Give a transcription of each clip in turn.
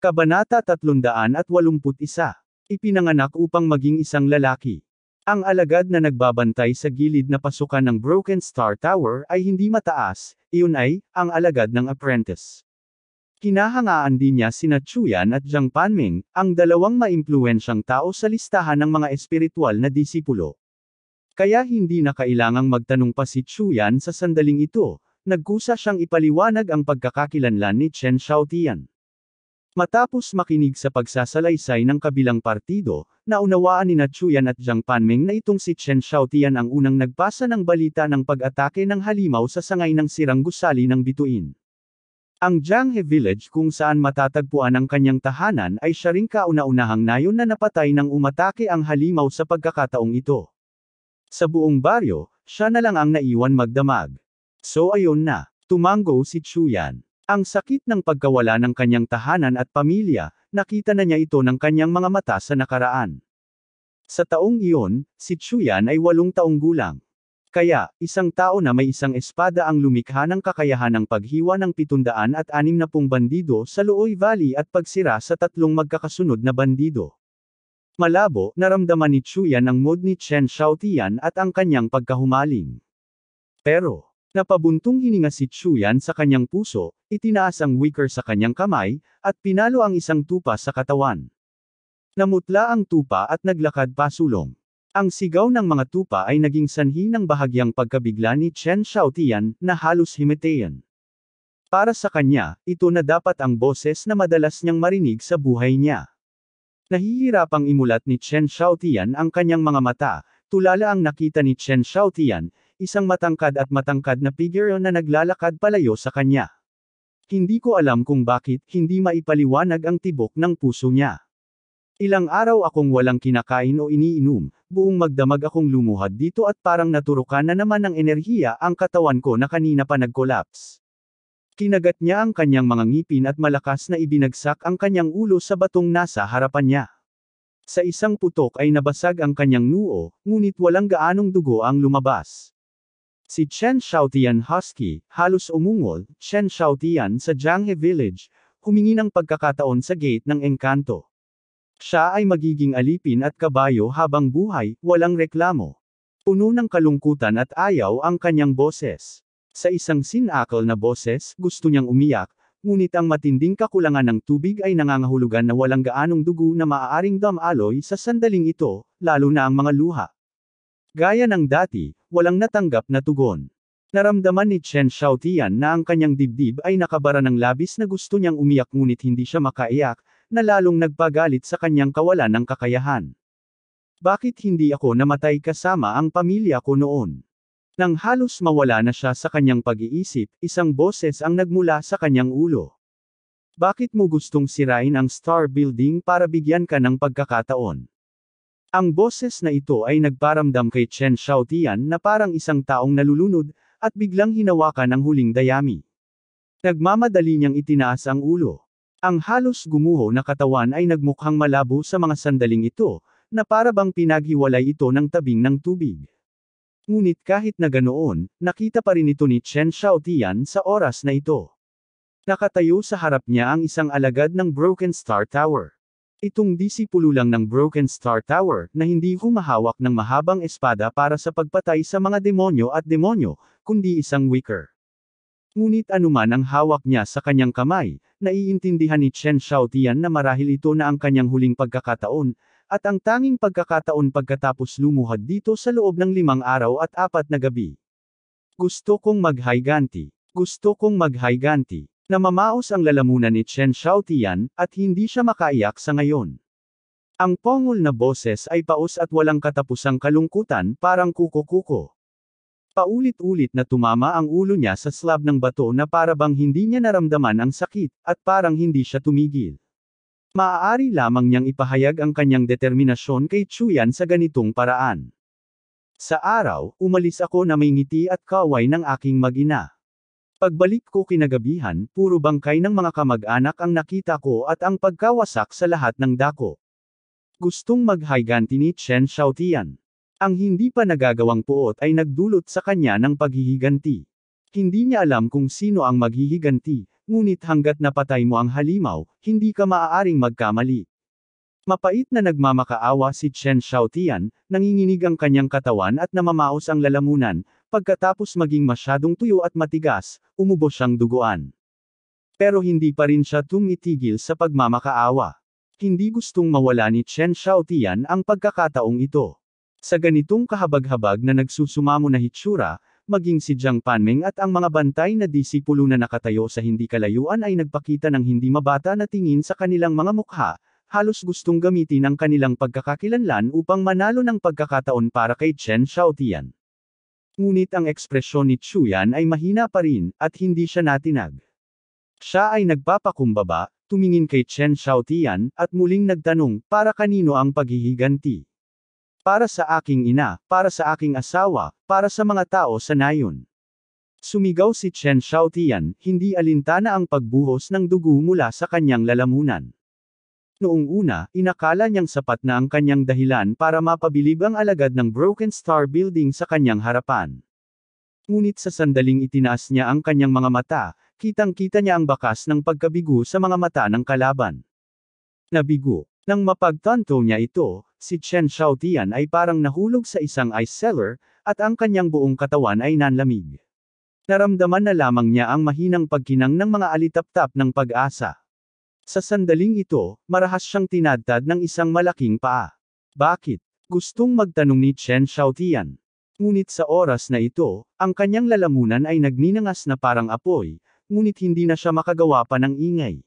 Kabanata 381. Ipinanganak upang maging isang lalaki. Ang alagad na nagbabantay sa gilid na pasukan ng Broken Star Tower ay hindi mataas, iyon ay, ang alagad ng apprentice. Kinahangaan din niya sina Chuyan at Jiang Panming, ang dalawang maimpluwensyang tao sa listahan ng mga espiritual na disipulo. Kaya hindi na kailangang magtanong pa si Chuyan sa sandaling ito, nagkusa siyang ipaliwanag ang pagkakakilanlan ni Chen Shaotian. Matapos makinig sa pagsasalaysay ng kabilang partido, naunawaan ni Natsuyan at Jiang Panmeng na itong si Chen Xiaotian ang unang nagpasa ng balita ng pag-atake ng halimaw sa sangay ng sirang gusali ng bituin. Ang Jianghe Village kung saan matatagpuan ang kanyang tahanan ay siya ring kauna-unahang nayon na napatay ng umatake ang halimaw sa pagkakataong ito. Sa buong baryo, siya na lang ang naiwan magdamag. So ayon na, tumango si Chuyan. Ang sakit ng pagkawala ng kanyang tahanan at pamilya, nakita na niya ito ng kanyang mga mata sa nakaraan. Sa taong iyon, si Chuyan ay walong taong gulang. Kaya, isang tao na may isang espada ang lumikha ng kakayahan ng paghiwa ng pitundaan at anim na 760 bandido sa Luoy Valley at pagsira sa tatlong magkakasunod na bandido. Malabo, naramdaman ni Chuyan ang mood ni Chen Shaotian at ang kanyang pagkahumaling. Pero, Napabuntong hininga si Chuyan sa kanyang puso, itinaas ang wicker sa kanyang kamay, at pinalo ang isang tupa sa katawan. Namutla ang tupa at naglakad pasulong. Ang sigaw ng mga tupa ay naging sanhi ng bahagyang pagkabigla ni Chen Xiaotian, na halos himitayan. Para sa kanya, ito na dapat ang boses na madalas niyang marinig sa buhay niya. Nahihirapang imulat ni Chen Xiaotian ang kanyang mga mata, tulala ang nakita ni Chen Xiaotian, isang matangkad at matangkad na figure na naglalakad palayo sa kanya. Hindi ko alam kung bakit hindi maipaliwanag ang tibok ng puso niya. Ilang araw akong walang kinakain o iniinom, buong magdamag akong lumuhad dito at parang naturukan na naman ng enerhiya ang katawan ko na kanina pa nag-collapse. Kinagat niya ang kanyang mga ngipin at malakas na ibinagsak ang kanyang ulo sa batong nasa harapan niya. Sa isang putok ay nabasag ang kanyang nuo, ngunit walang gaanong dugo ang lumabas. Si Chen Shaotian Husky, halos umungol, Chen Shaotian sa Jianghe Village, humingi ng pagkakataon sa gate ng engkanto. Siya ay magiging alipin at kabayo habang buhay, walang reklamo. Puno ng kalungkutan at ayaw ang kanyang boses. Sa isang sinakal na boses, gusto niyang umiyak, ngunit ang matinding kakulangan ng tubig ay nangangahulugan na walang gaanong dugo na maaaring damaloy sa sandaling ito, lalo na ang mga luha. Gaya ng dati, walang natanggap na tugon. Naramdaman ni Chen Xiaotian na ang kanyang dibdib ay nakabara ng labis na gusto niyang umiyak ngunit hindi siya makaiyak, na lalong nagpagalit sa kanyang kawalan ng kakayahan. Bakit hindi ako namatay kasama ang pamilya ko noon? Nang halos mawala na siya sa kanyang pag-iisip, isang boses ang nagmula sa kanyang ulo. Bakit mo gustong sirain ang star building para bigyan ka ng pagkakataon? Ang boses na ito ay nagparamdam kay Chen Xiaotian na parang isang taong nalulunod, at biglang hinawakan ang huling dayami. Nagmamadali niyang itinaas ang ulo. Ang halos gumuho na katawan ay nagmukhang malabo sa mga sandaling ito, na parabang pinaghiwalay ito ng tabing ng tubig. Ngunit kahit na ganoon, nakita pa rin ito ni Chen Xiaotian sa oras na ito. Nakatayo sa harap niya ang isang alagad ng Broken Star Tower. Itong disipulo lang ng Broken Star Tower na hindi humahawak ng mahabang espada para sa pagpatay sa mga demonyo at demonyo, kundi isang wicker. Ngunit anuman ang hawak niya sa kanyang kamay, naiintindihan ni Chen Shaotian na marahil ito na ang kanyang huling pagkakataon, at ang tanging pagkakataon pagkatapos lumuhad dito sa loob ng limang araw at apat na gabi. Gusto kong maghayganti. Gusto kong maghayganti. Namamaos ang lalamunan ni Chen Xiaotian, at hindi siya makaiyak sa ngayon. Ang pongol na boses ay paos at walang katapusang kalungkutan parang kuko-kuko. Paulit-ulit na tumama ang ulo niya sa slab ng bato na parabang hindi niya naramdaman ang sakit, at parang hindi siya tumigil. Maaari lamang niyang ipahayag ang kanyang determinasyon kay Chuyan sa ganitong paraan. Sa araw, umalis ako na may ngiti at kaway ng aking mag-ina. Pagbalik ko kinagabihan, puro bangkay ng mga kamag-anak ang nakita ko at ang pagkawasak sa lahat ng dako. Gustong maghiganti ni Chen Xiaotian. Ang hindi pa nagagawang puot ay nagdulot sa kanya ng paghihiganti. Hindi niya alam kung sino ang maghihiganti, ngunit hanggat napatay mo ang halimaw, hindi ka maaaring magkamali. Mapait na nagmamakaawa si Chen Xiaotian, nanginginig ang kanyang katawan at namamaos ang lalamunan, Pagkatapos maging masyadong tuyo at matigas, umubo siyang duguan. Pero hindi pa rin siya tumitigil sa pagmamakaawa. Hindi gustong mawala ni Chen Xiaotian ang pagkakataong ito. Sa ganitong kahabag-habag na nagsusumamo na hitsura, maging si Jiang Panmeng at ang mga bantay na disipulo na nakatayo sa hindi kalayuan ay nagpakita ng hindi mabata na tingin sa kanilang mga mukha, halos gustong gamitin ang kanilang pagkakakilanlan upang manalo ng pagkakataon para kay Chen Xiaotian. Ngunit ang ekspresyon ni Chuyan ay mahina pa rin, at hindi siya natinag. Siya ay nagpapakumbaba, tumingin kay Chen Xiaotian, at muling nagtanong, para kanino ang paghihiganti? Para sa aking ina, para sa aking asawa, para sa mga tao sa nayon. Sumigaw si Chen Xiaotian, hindi alintana ang pagbuhos ng dugo mula sa kanyang lalamunan. Noong una, inakala niyang sapat na ang kanyang dahilan para mapabilib ang alagad ng Broken Star Building sa kanyang harapan. Ngunit sa sandaling itinaas niya ang kanyang mga mata, kitang-kita niya ang bakas ng pagkabigo sa mga mata ng kalaban. Nabigo. Nang mapagtanto niya ito, si Chen Shaotian ay parang nahulog sa isang ice cellar, at ang kanyang buong katawan ay nanlamig. Naramdaman na lamang niya ang mahinang pagkinang ng mga alitaptap ng pag-asa. Sa sandaling ito, marahas siyang tinadtad ng isang malaking paa. Bakit? Gustong magtanong ni Chen Xiaotian. Ngunit sa oras na ito, ang kanyang lalamunan ay nagninangas na parang apoy, ngunit hindi na siya makagawa pa ng ingay.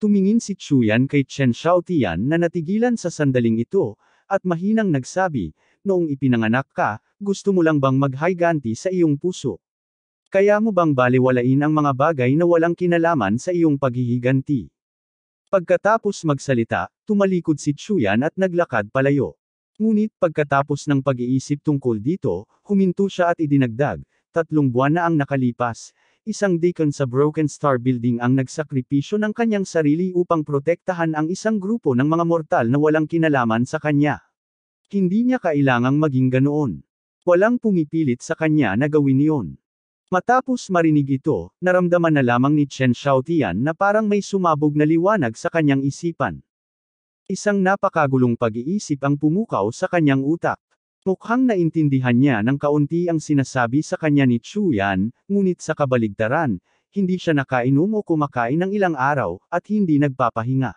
Tumingin si Chuyan kay Chen Xiaotian na natigilan sa sandaling ito, at mahinang nagsabi, noong ipinanganak ka, gusto mo lang bang maghayganti sa iyong puso? Kaya mo bang baliwalain ang mga bagay na walang kinalaman sa iyong paghihiganti? Pagkatapos magsalita, tumalikod si Chuyan at naglakad palayo. Ngunit pagkatapos ng pag-iisip tungkol dito, huminto siya at idinagdag, tatlong buwan na ang nakalipas, isang deacon sa Broken Star Building ang nagsakripisyo ng kanyang sarili upang protektahan ang isang grupo ng mga mortal na walang kinalaman sa kanya. Hindi niya kailangang maging ganoon. Walang pumipilit sa kanya na gawin iyon. Matapos marinig ito, naramdaman na lamang ni Chen Xiaotian na parang may sumabog na liwanag sa kanyang isipan. Isang napakagulong pag-iisip ang pumukaw sa kanyang utak. Mukhang naintindihan niya ng kaunti ang sinasabi sa kanya ni Chu Yan, ngunit sa kabaligtaran, hindi siya nakainom o kumakain ng ilang araw, at hindi nagpapahinga.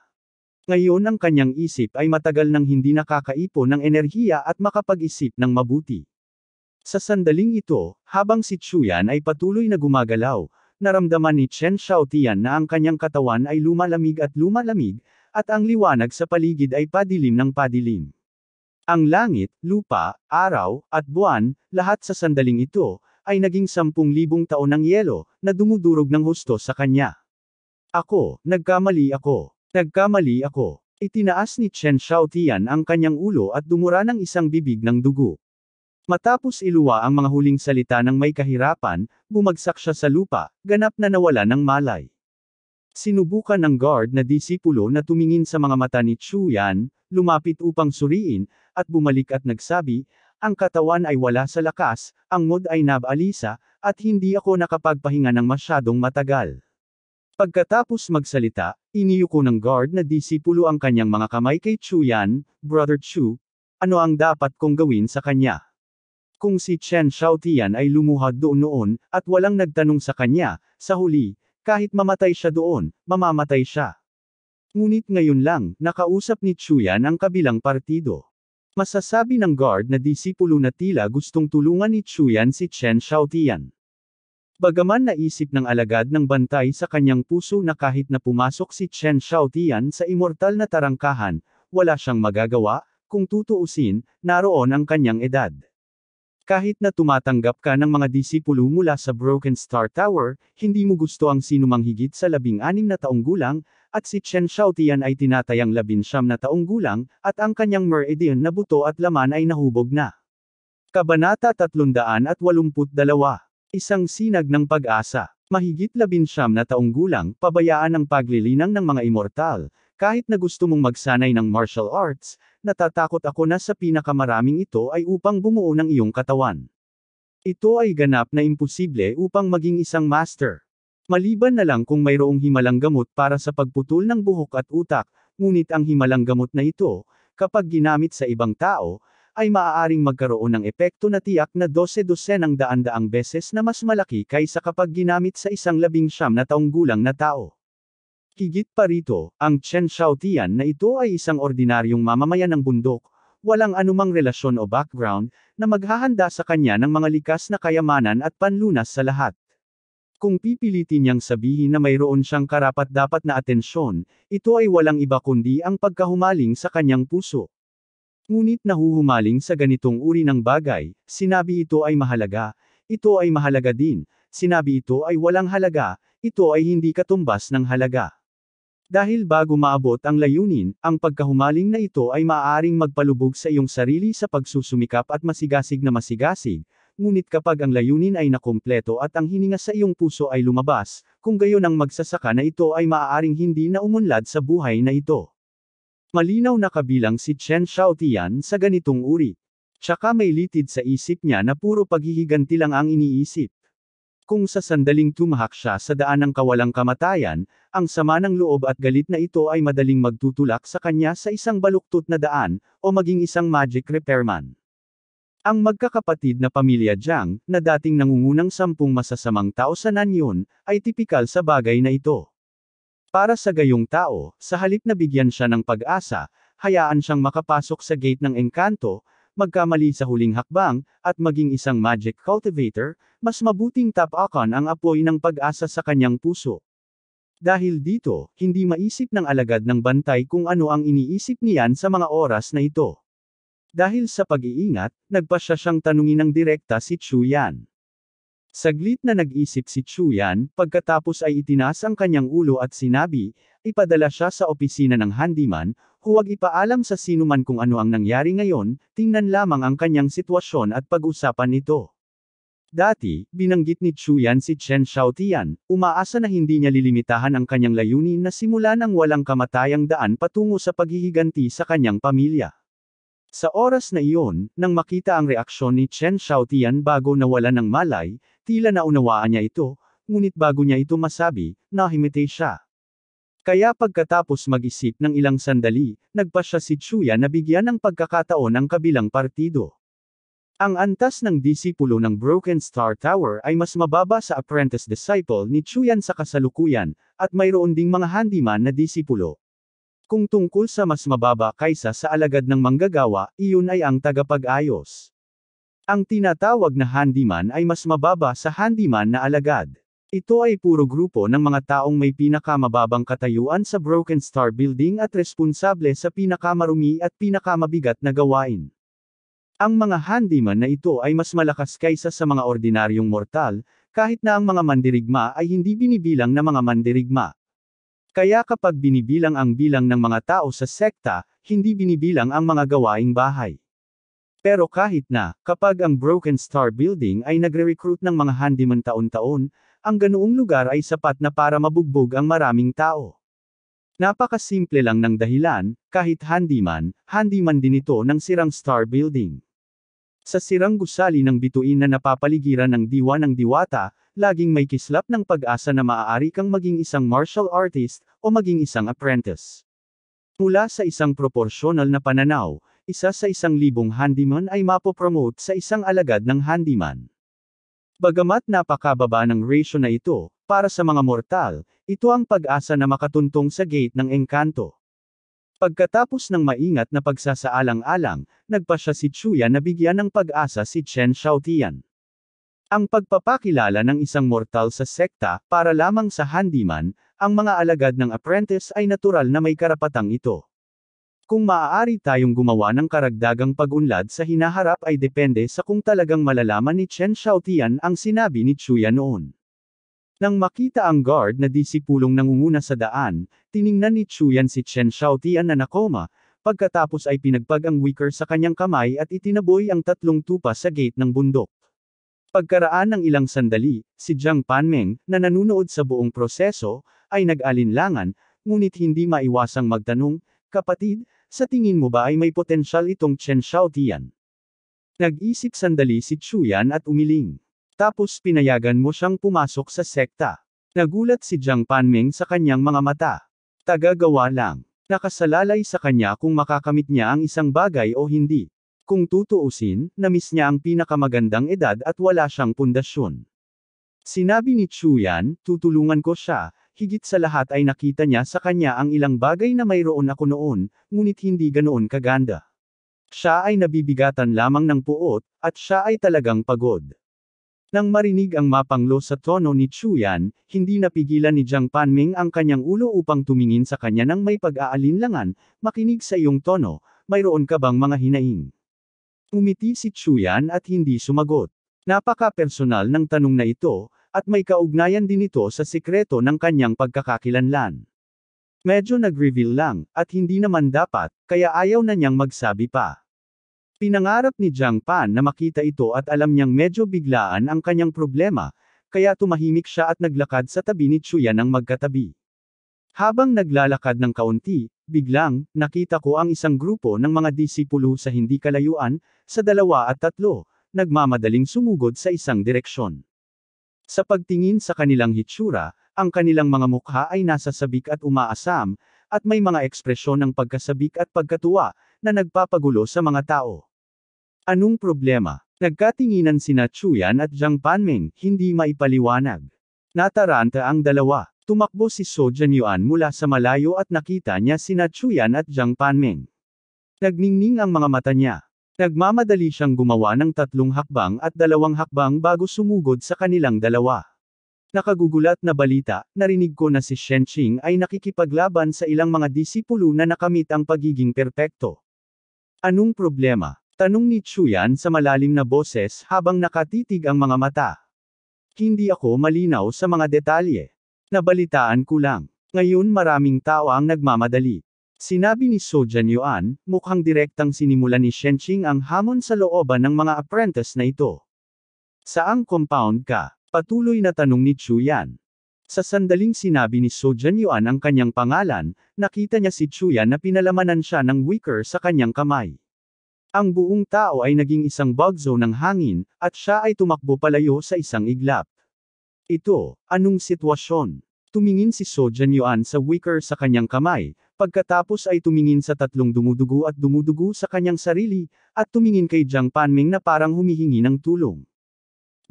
Ngayon ang kanyang isip ay matagal nang hindi nakakaipon ng enerhiya at makapag-isip ng mabuti. Sa sandaling ito, habang si Chuyan ay patuloy na gumagalaw, naramdaman ni Chen Xiaotian na ang kanyang katawan ay lumalamig at lumalamig, at ang liwanag sa paligid ay padilim ng padilim. Ang langit, lupa, araw, at buwan, lahat sa sandaling ito, ay naging sampung libong taon ng yelo, na dumudurog ng husto sa kanya. Ako, nagkamali ako. Nagkamali ako. Itinaas ni Chen Xiaotian ang kanyang ulo at dumura ng isang bibig ng dugo. Matapos iluwa ang mga huling salita ng may kahirapan, bumagsak siya sa lupa, ganap na nawala ng malay. Sinubukan ng guard na disipulo na tumingin sa mga mata ni Chu Yan, lumapit upang suriin, at bumalik at nagsabi, ang katawan ay wala sa lakas, ang mood ay nabalisa, at hindi ako nakapagpahinga ng masyadong matagal. Pagkatapos magsalita, iniyuko ng guard na disipulo ang kanyang mga kamay kay Chu Yan, Brother Chu, ano ang dapat kong gawin sa kanya? Kung si Chen Shaotian ay lumuhad doon noon, at walang nagtanong sa kanya, sa huli, kahit mamatay siya doon, mamamatay siya. Ngunit ngayon lang, nakausap ni Chuyan ang kabilang partido. Masasabi ng guard na disipulo na tila gustong tulungan ni Chuyan si Chen Shaotian. Bagaman naisip ng alagad ng bantay sa kanyang puso na kahit na pumasok si Chen Shaotian sa immortal na tarangkahan, wala siyang magagawa, kung tutuusin, naroon ang kanyang edad. Kahit na tumatanggap ka ng mga disipulo mula sa Broken Star Tower, hindi mo gusto ang sinumang higit sa labing-anim na taong gulang, at si Chen Shaotian ay tinatayang labinsyam na taong gulang, at ang kanyang meridian na buto at laman ay nahubog na. Kabanata 382 Isang sinag ng pag-asa. Mahigit labinsyam na taong gulang, pabayaan ang paglilinang ng mga immortal, kahit na gusto mong magsanay ng martial arts, natatakot ako na sa pinakamaraming ito ay upang bumuo ng iyong katawan. Ito ay ganap na imposible upang maging isang master. Maliban na lang kung mayroong himalang gamot para sa pagputol ng buhok at utak, ngunit ang himalang gamot na ito, kapag ginamit sa ibang tao, ay maaaring magkaroon ng epekto na tiyak na 12-dosenang daan-daang beses na mas malaki kaysa kapag ginamit sa isang labing siyam na taong gulang na tao. Higit pa rito, ang Chen Shaotian na ito ay isang ordinaryong mamamayan ng bundok, walang anumang relasyon o background, na maghahanda sa kanya ng mga likas na kayamanan at panlunas sa lahat. Kung pipilitin niyang sabihin na mayroon siyang karapat-dapat na atensyon, ito ay walang iba kundi ang pagkahumaling sa kanyang puso. Ngunit nahuhumaling sa ganitong uri ng bagay, sinabi ito ay mahalaga, ito ay mahalaga din, sinabi ito ay walang halaga, ito ay hindi katumbas ng halaga. Dahil bago maabot ang layunin, ang pagkahumaling na ito ay maaaring magpalubog sa iyong sarili sa pagsusumikap at masigasig na masigasig, ngunit kapag ang layunin ay nakumpleto at ang hininga sa iyong puso ay lumabas, kung gayon ang magsasaka na ito ay maaaring hindi na umunlad sa buhay na ito. Malinaw na kabilang si Chen Xiaotian sa ganitong uri. Tsaka may litid sa isip niya na puro paghihiganti lang ang iniisip. Kung sa sandaling tumahak siya sa daan ng kawalang kamatayan, ang sama ng loob at galit na ito ay madaling magtutulak sa kanya sa isang baluktot na daan, o maging isang magic repairman. Ang magkakapatid na pamilya Jiang, na dating nangungunang sampung masasamang tao sa Nanyon, ay tipikal sa bagay na ito. Para sa gayong tao, sa halip na bigyan siya ng pag-asa, hayaan siyang makapasok sa gate ng engkanto, magkamali sa huling hakbang, at maging isang magic cultivator, mas mabuting tapakan ang apoy ng pag-asa sa kanyang puso. Dahil dito, hindi maisip ng alagad ng bantay kung ano ang iniisip niyan sa mga oras na ito. Dahil sa pag-iingat, nagpasya siyang tanungin ng direkta si Chu Chuyan. Saglit na nag-isip si Chu Yan, pagkatapos ay itinas ang kanyang ulo at sinabi, ipadala siya sa opisina ng handyman, huwag ipaalam sa sinuman kung ano ang nangyari ngayon, tingnan lamang ang kanyang sitwasyon at pag-usapan ito. Dati, binanggit ni Chuyan si Chen Xiaotian, umaasa na hindi niya lilimitahan ang kanyang layunin na simula ng walang kamatayang daan patungo sa paghihiganti sa kanyang pamilya. Sa oras na iyon, nang makita ang reaksyon ni Chen Xiaotian bago nawala ng malay, tila naunawaan niya ito, ngunit bago niya ito masabi, nahimite siya. Kaya pagkatapos mag-isip ng ilang sandali, nagpa siya si Chuya na bigyan ng pagkakataon ang kabilang partido. Ang antas ng disipulo ng Broken Star Tower ay mas mababa sa apprentice disciple ni Chuyan sa kasalukuyan, at mayroon ding mga handyman na disipulo. Kung tungkol sa mas mababa kaysa sa alagad ng manggagawa, iyon ay ang tagapag-ayos. Ang tinatawag na handyman ay mas mababa sa handyman na alagad. Ito ay puro grupo ng mga taong may pinakamababang katayuan sa Broken Star Building at responsable sa pinakamarumi at pinakamabigat na gawain. Ang mga handyman na ito ay mas malakas kaysa sa mga ordinaryong mortal, kahit na ang mga mandirigma ay hindi binibilang na mga mandirigma. Kaya kapag binibilang ang bilang ng mga tao sa sekta, hindi binibilang ang mga gawaing bahay. Pero kahit na, kapag ang Broken Star Building ay nagre-recruit ng mga handyman taon-taon, ang ganoong lugar ay sapat na para mabugbog ang maraming tao. Napakasimple lang ng dahilan, kahit handyman, handyman din ito ng sirang star building. Sa sirang gusali ng bituin na napapaligiran ng diwa ng diwata, laging may kislap ng pag-asa na maaari kang maging isang martial artist o maging isang apprentice. Mula sa isang proporsyonal na pananaw, isa sa isang libong handyman ay mapopromote sa isang alagad ng handyman. Bagamat napakababa ng ratio na ito, para sa mga mortal, ito ang pag-asa na makatuntong sa gate ng engkanto. Pagkatapos ng maingat na pagsasaalang-alang, nagpa siya si Chuya na bigyan ng pag-asa si Chen Shaotian. Ang pagpapakilala ng isang mortal sa sekta para lamang sa handyman, ang mga alagad ng apprentice ay natural na may karapatang ito. Kung maaari tayong gumawa ng karagdagang pag-unlad sa hinaharap ay depende sa kung talagang malalaman ni Chen Shaotian ang sinabi ni Chuya noon. Nang makita ang guard na disipulong nangunguna sa daan, tiningnan ni Chuyan si Chen Shaotian na nakoma, pagkatapos ay pinagpag ang wicker sa kanyang kamay at itinaboy ang tatlong tupa sa gate ng bundok. Pagkaraan ng ilang sandali, si Jiang Panmeng, na nanunood sa buong proseso, ay nag-alinlangan, ngunit hindi maiwasang magtanong, Kapatid, sa tingin mo ba ay may potensyal itong Chen Xiaotian? Nag-isip sandali si Chuyan at umiling. Tapos pinayagan mo siyang pumasok sa sekta. Nagulat si Jiang Panming sa kanyang mga mata. Tagagawa lang. Nakasalalay sa kanya kung makakamit niya ang isang bagay o hindi. Kung tutuusin, namiss niya ang pinakamagandang edad at wala siyang pundasyon. Sinabi ni Chuyan, tutulungan ko siya, Higit sa lahat ay nakita niya sa kanya ang ilang bagay na mayroon ako noon, ngunit hindi ganoon kaganda. Siya ay nabibigatan lamang ng puot, at siya ay talagang pagod. Nang marinig ang mapanglo sa tono ni Chuyan, hindi napigilan ni Jiang Panming ang kanyang ulo upang tumingin sa kanya ng may pag-aalinlangan, makinig sa iyong tono, mayroon ka bang mga hinaing? Umiti si Chuyan at hindi sumagot. Napaka-personal ng tanong na ito, at may kaugnayan din ito sa sikreto ng kanyang pagkakakilanlan. Medyo nag-reveal lang, at hindi naman dapat, kaya ayaw na niyang magsabi pa. Pinangarap ni Jiang Pan na makita ito at alam niyang medyo biglaan ang kanyang problema, kaya tumahimik siya at naglakad sa tabi ni Chuya ng magkatabi. Habang naglalakad ng kaunti, biglang, nakita ko ang isang grupo ng mga disipulo sa hindi kalayuan, sa dalawa at tatlo, nagmamadaling sumugod sa isang direksyon. Sa pagtingin sa kanilang hitsura, ang kanilang mga mukha ay nasa sabik at umaasam, at may mga ekspresyon ng pagkasabik at pagkatuwa, na nagpapagulo sa mga tao. Anong problema? Nagkatinginan sina Chuyan at Jiang Panming, hindi maipaliwanag. Nataranta ang dalawa. Tumakbo si So Yuan mula sa malayo at nakita niya sina Chuyan at Jiang Panming. Nagningning ang mga mata niya. Nagmamadali siyang gumawa ng tatlong hakbang at dalawang hakbang bago sumugod sa kanilang dalawa. Nakagugulat na balita, narinig ko na si Shen Qing ay nakikipaglaban sa ilang mga disipulo na nakamit ang pagiging perpekto. Anong problema? Tanong ni Chuyan sa malalim na boses habang nakatitig ang mga mata. Hindi ako malinaw sa mga detalye. Nabalitaan ko lang. Ngayon maraming tao ang nagmamadali. Sinabi ni Sojan Yuan, mukhang direktang sinimula ni Shenqing ang hamon sa looban ng mga apprentice na ito. Saang compound ka? Patuloy na tanong ni Chu Yan. Sa sandaling sinabi ni Sojan Yuan ang kanyang pangalan, nakita niya si Chu Yan na pinalamanan siya ng wicker sa kanyang kamay. Ang buong tao ay naging isang bug zone ng hangin, at siya ay tumakbo palayo sa isang iglap. Ito, anong sitwasyon? Tumingin si Sojan Yuan sa wicker sa kanyang kamay, pagkatapos ay tumingin sa tatlong dumudugo at dumudugo sa kanyang sarili, at tumingin kay Jiang Panming na parang humihingi ng tulong.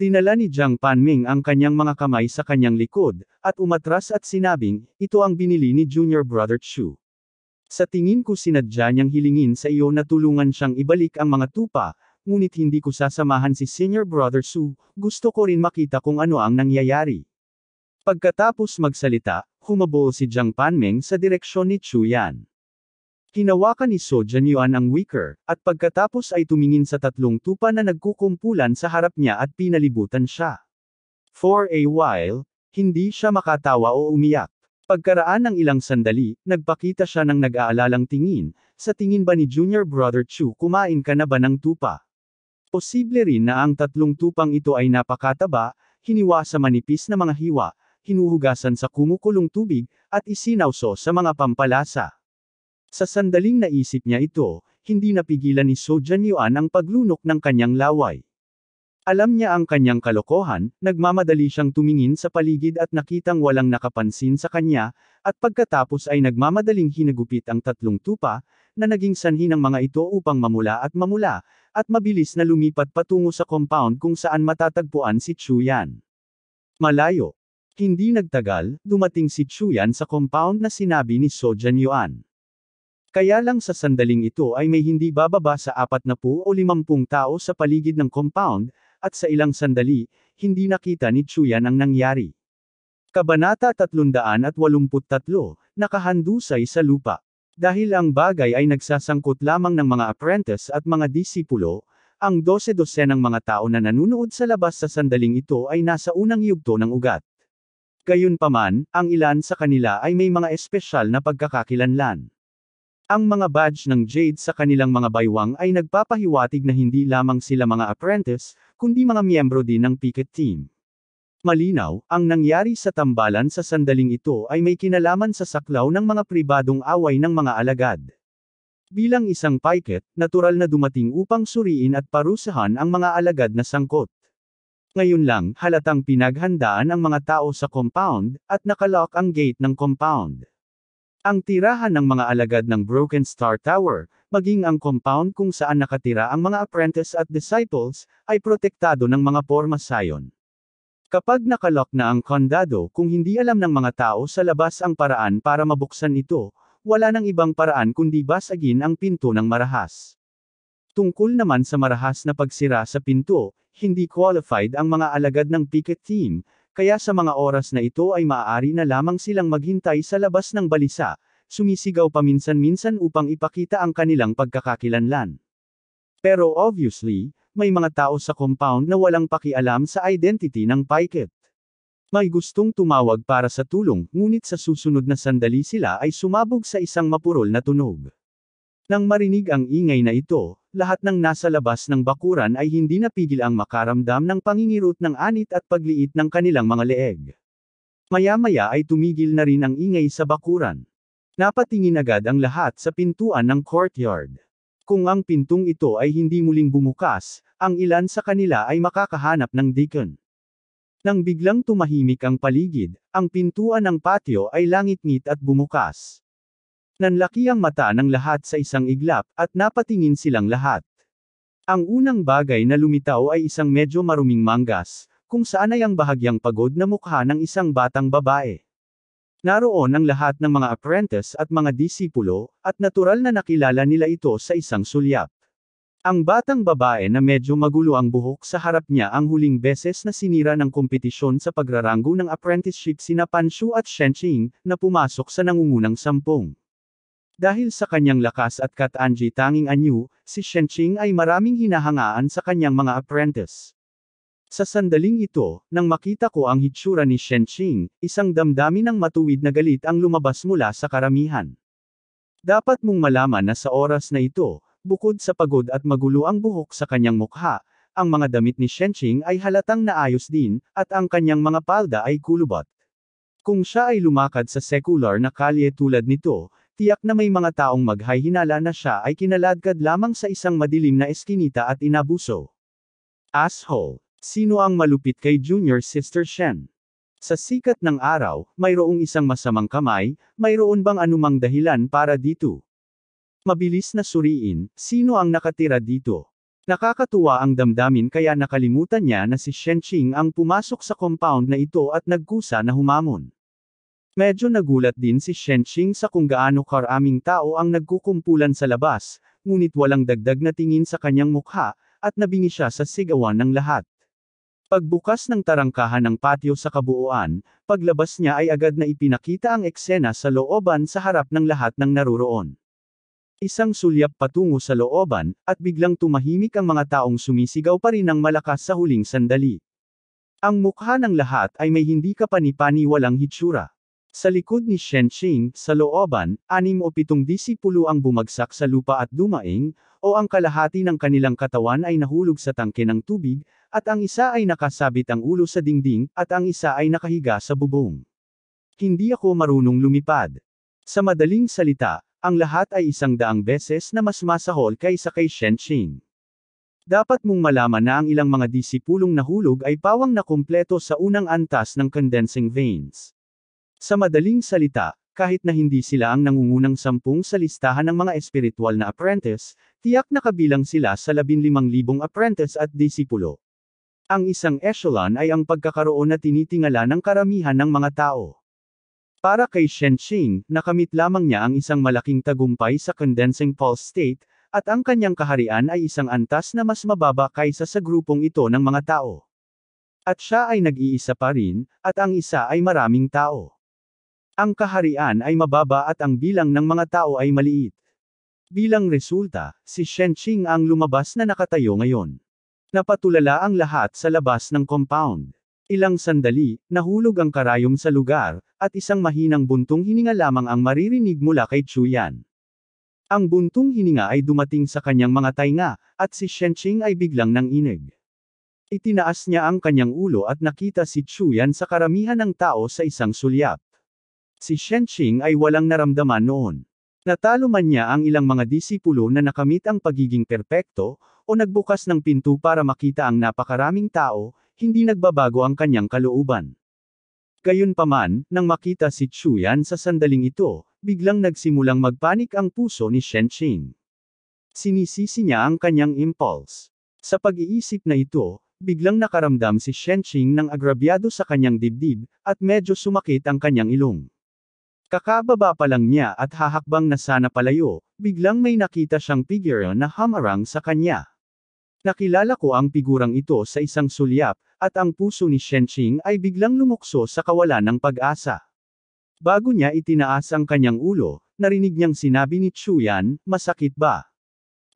Dinala ni Jiang Panming ang kanyang mga kamay sa kanyang likod, at umatras at sinabing, ito ang binili ni Junior Brother Chu. Sa tingin ko sinadya niyang hilingin sa iyo na tulungan siyang ibalik ang mga tupa, ngunit hindi ko sasamahan si Senior Brother Su, gusto ko rin makita kung ano ang nangyayari. Pagkatapos magsalita, humabuo si Jiang Panmeng sa direksyon ni Chu Yan. Hinawakan ni So Yuan ang wicker, at pagkatapos ay tumingin sa tatlong tupa na nagkukumpulan sa harap niya at pinalibutan siya. For a while, hindi siya makatawa o umiyak. Pagkaraan ng ilang sandali, nagpakita siya ng nag-aalalang tingin, sa tingin ba ni Junior Brother Chu kumain ka na ba ng tupa? Posible rin na ang tatlong tupang ito ay napakataba, hiniwa sa manipis na mga hiwa, hinuhugasan sa kumukulong tubig, at isinawso sa mga pampalasa. Sa sandaling naisip niya ito, hindi napigilan ni Sojan Yuan ang paglunok ng kanyang laway. Alam niya ang kanyang kalokohan, nagmamadali siyang tumingin sa paligid at nakitang walang nakapansin sa kanya, at pagkatapos ay nagmamadaling hinagupit ang tatlong tupa, na naging sanhi ng mga ito upang mamula at mamula, at mabilis na lumipat patungo sa compound kung saan matatagpuan si Chuyan. Malayo, hindi nagtagal, dumating si Chuyan sa compound na sinabi ni Sojan Yuan. Kaya lang sa sandaling ito ay may hindi bababa sa na 40 o 50 tao sa paligid ng compound, at sa ilang sandali, hindi nakita ni Chuyan ang nangyari. Kabanata 383, nakahandusay sa lupa. Dahil ang bagay ay nagsasangkot lamang ng mga apprentice at mga disipulo, ang dose-dose ng mga tao na nanunood sa labas sa sandaling ito ay nasa unang yugto ng ugat. Gayunpaman, ang ilan sa kanila ay may mga espesyal na pagkakakilanlan. Ang mga badge ng Jade sa kanilang mga baywang ay nagpapahiwatig na hindi lamang sila mga apprentice, kundi mga miyembro din ng picket team. Malinaw, ang nangyari sa tambalan sa sandaling ito ay may kinalaman sa saklaw ng mga pribadong away ng mga alagad. Bilang isang piket, natural na dumating upang suriin at parusahan ang mga alagad na sangkot. Ngayon lang, halatang pinaghandaan ang mga tao sa compound, at nakalock ang gate ng compound. Ang tirahan ng mga alagad ng Broken Star Tower, maging ang compound kung saan nakatira ang mga apprentice at disciples, ay protektado ng mga porma sayon. Kapag nakalock na ang kondado kung hindi alam ng mga tao sa labas ang paraan para mabuksan ito, wala nang ibang paraan kundi basagin ang pinto ng marahas. Tungkol naman sa marahas na pagsira sa pinto, hindi qualified ang mga alagad ng picket team, kaya sa mga oras na ito ay maaari na lamang silang maghintay sa labas ng balisa, sumisigaw paminsan-minsan upang ipakita ang kanilang pagkakakilanlan. Pero obviously, may mga tao sa compound na walang pakialam sa identity ng picket. May gustong tumawag para sa tulong, ngunit sa susunod na sandali sila ay sumabog sa isang mapurol na tunog. Nang marinig ang ingay na ito, lahat ng nasa labas ng bakuran ay hindi napigil ang makaramdam ng pangingirot ng anit at pagliit ng kanilang mga leeg. Maya-maya ay tumigil na rin ang ingay sa bakuran. Napatingin agad ang lahat sa pintuan ng courtyard. Kung ang pintong ito ay hindi muling bumukas, ang ilan sa kanila ay makakahanap ng deacon. Nang biglang tumahimik ang paligid, ang pintuan ng patio ay langit-ngit at bumukas. Nanlaki ang mata ng lahat sa isang iglap, at napatingin silang lahat. Ang unang bagay na lumitaw ay isang medyo maruming manggas, kung saan ay ang bahagyang pagod na mukha ng isang batang babae. Naroon ang lahat ng mga apprentice at mga disipulo, at natural na nakilala nila ito sa isang sulyap. Ang batang babae na medyo magulo ang buhok sa harap niya ang huling beses na sinira ng kompetisyon sa pagraranggo ng apprenticeship sina Panshu at Shenqing, na pumasok sa nangungunang sampung. Dahil sa kanyang lakas at katanji tanging anyo, si Shenqing ay maraming hinahangaan sa kanyang mga apprentice. Sa sandaling ito, nang makita ko ang hitsura ni Shenqing, isang damdamin ng matuwid na galit ang lumabas mula sa karamihan. Dapat mong malaman na sa oras na ito, bukod sa pagod at magulo ang buhok sa kanyang mukha, ang mga damit ni Shenqing ay halatang naayos din, at ang kanyang mga palda ay kulubot. Kung siya ay lumakad sa sekular na kalye tulad nito, Tiyak na may mga taong maghahinala na siya ay kinaladkad lamang sa isang madilim na eskinita at inabuso. Asshole. Sino ang malupit kay Junior Sister Shen? Sa sikat ng araw, mayroong isang masamang kamay, mayroon bang anumang dahilan para dito? Mabilis na suriin, sino ang nakatira dito? Nakakatuwa ang damdamin kaya nakalimutan niya na si Shen Qing ang pumasok sa compound na ito at nagkusa na humamon. Medyo nagulat din si Shenxing sa kung gaano karaming tao ang nagkukumpulan sa labas, ngunit walang dagdag na tingin sa kanyang mukha, at nabingi siya sa sigawan ng lahat. Pagbukas ng tarangkahan ng patio sa kabuuan, paglabas niya ay agad na ipinakita ang eksena sa looban sa harap ng lahat ng naruroon. Isang sulyap patungo sa looban, at biglang tumahimik ang mga taong sumisigaw pa rin ng malakas sa huling sandali. Ang mukha ng lahat ay may hindi kapanipani walang hitsura. Sa likod ni Shen Qing, sa looban, anim o pitong disipulo ang bumagsak sa lupa at dumaing, o ang kalahati ng kanilang katawan ay nahulog sa tangke ng tubig, at ang isa ay nakasabit ang ulo sa dingding, at ang isa ay nakahiga sa bubong. Hindi ako marunong lumipad. Sa madaling salita, ang lahat ay isang daang beses na mas masahol kaysa kay Shen Qing. Dapat mong malaman na ang ilang mga disipulong nahulog ay pawang na kumpleto sa unang antas ng condensing veins. Sa madaling salita, kahit na hindi sila ang nangungunang sampung sa listahan ng mga espiritual na apprentice, tiyak na kabilang sila sa 15,000 apprentice at disipulo. Ang isang echelon ay ang pagkakaroon na tinitingala ng karamihan ng mga tao. Para kay Shen Qing, nakamit lamang niya ang isang malaking tagumpay sa condensing pulse state, at ang kanyang kaharian ay isang antas na mas mababa kaysa sa grupong ito ng mga tao. At siya ay nag-iisa pa rin, at ang isa ay maraming tao. Ang kaharian ay mababa at ang bilang ng mga tao ay maliit. Bilang resulta, si Shenqing ang lumabas na nakatayo ngayon. Napatulala ang lahat sa labas ng compound. Ilang sandali, nahulog ang karayom sa lugar, at isang mahinang buntong hininga lamang ang maririnig mula kay Chu Yan. Ang buntong hininga ay dumating sa kanyang mga tainga, at si Shenqing ay biglang nang inig. Itinaas niya ang kanyang ulo at nakita si Chu Yan sa karamihan ng tao sa isang sulyap. Si Shenqing ay walang naramdaman noon. Natalo man niya ang ilang mga disipulo na nakamit ang pagiging perpekto, o nagbukas ng pinto para makita ang napakaraming tao, hindi nagbabago ang kanyang kalooban. Gayunpaman, nang makita si Chuyan sa sandaling ito, biglang nagsimulang magpanik ang puso ni Shenqing. Sinisisi niya ang kanyang impulse. Sa pag-iisip na ito, biglang nakaramdam si Shenqing ng agrabyado sa kanyang dibdib, at medyo sumakit ang kanyang ilong. Kakababa pa lang niya at hahakbang na sana palayo, biglang may nakita siyang figure na hamarang sa kanya. Nakilala ko ang figurang ito sa isang sulyap, at ang puso ni Shenqing ay biglang lumukso sa kawalan ng pag-asa. Bago niya itinaas ang kanyang ulo, narinig niyang sinabi ni Chuyan, masakit ba?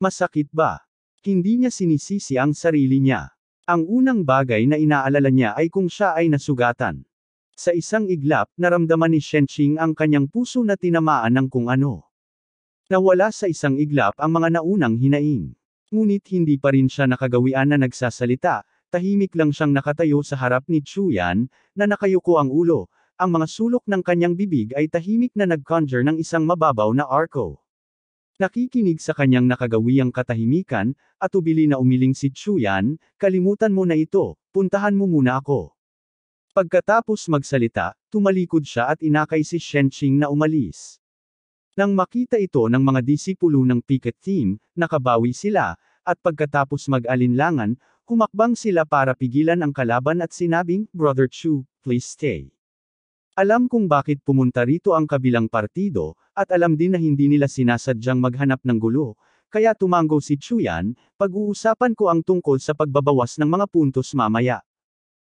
Masakit ba? Hindi niya sinisisi ang sarili niya. Ang unang bagay na inaalala niya ay kung siya ay nasugatan. Sa isang iglap, naramdaman ni Shen Shenqing ang kanyang puso na tinamaan ng kung ano. Nawala sa isang iglap ang mga naunang hinaing. Ngunit hindi pa rin siya nakagawian na nagsasalita, tahimik lang siyang nakatayo sa harap ni Chu Yan, na nakayuko ang ulo, ang mga sulok ng kanyang bibig ay tahimik na nag-conjure ng isang mababaw na arco. Nakikinig sa kanyang nakagawiang katahimikan, at ubili na umiling si Chu Yan, kalimutan mo na ito, puntahan mo muna ako. Pagkatapos magsalita, tumalikod siya at inakay si Shen Qing na umalis. Nang makita ito ng mga disipulo ng picket team, nakabawi sila, at pagkatapos mag-alinlangan, humakbang sila para pigilan ang kalaban at sinabing, Brother Chu, please stay. Alam kung bakit pumunta rito ang kabilang partido, at alam din na hindi nila sinasadyang maghanap ng gulo, kaya tumango si Chu yan, pag-uusapan ko ang tungkol sa pagbabawas ng mga puntos mamaya.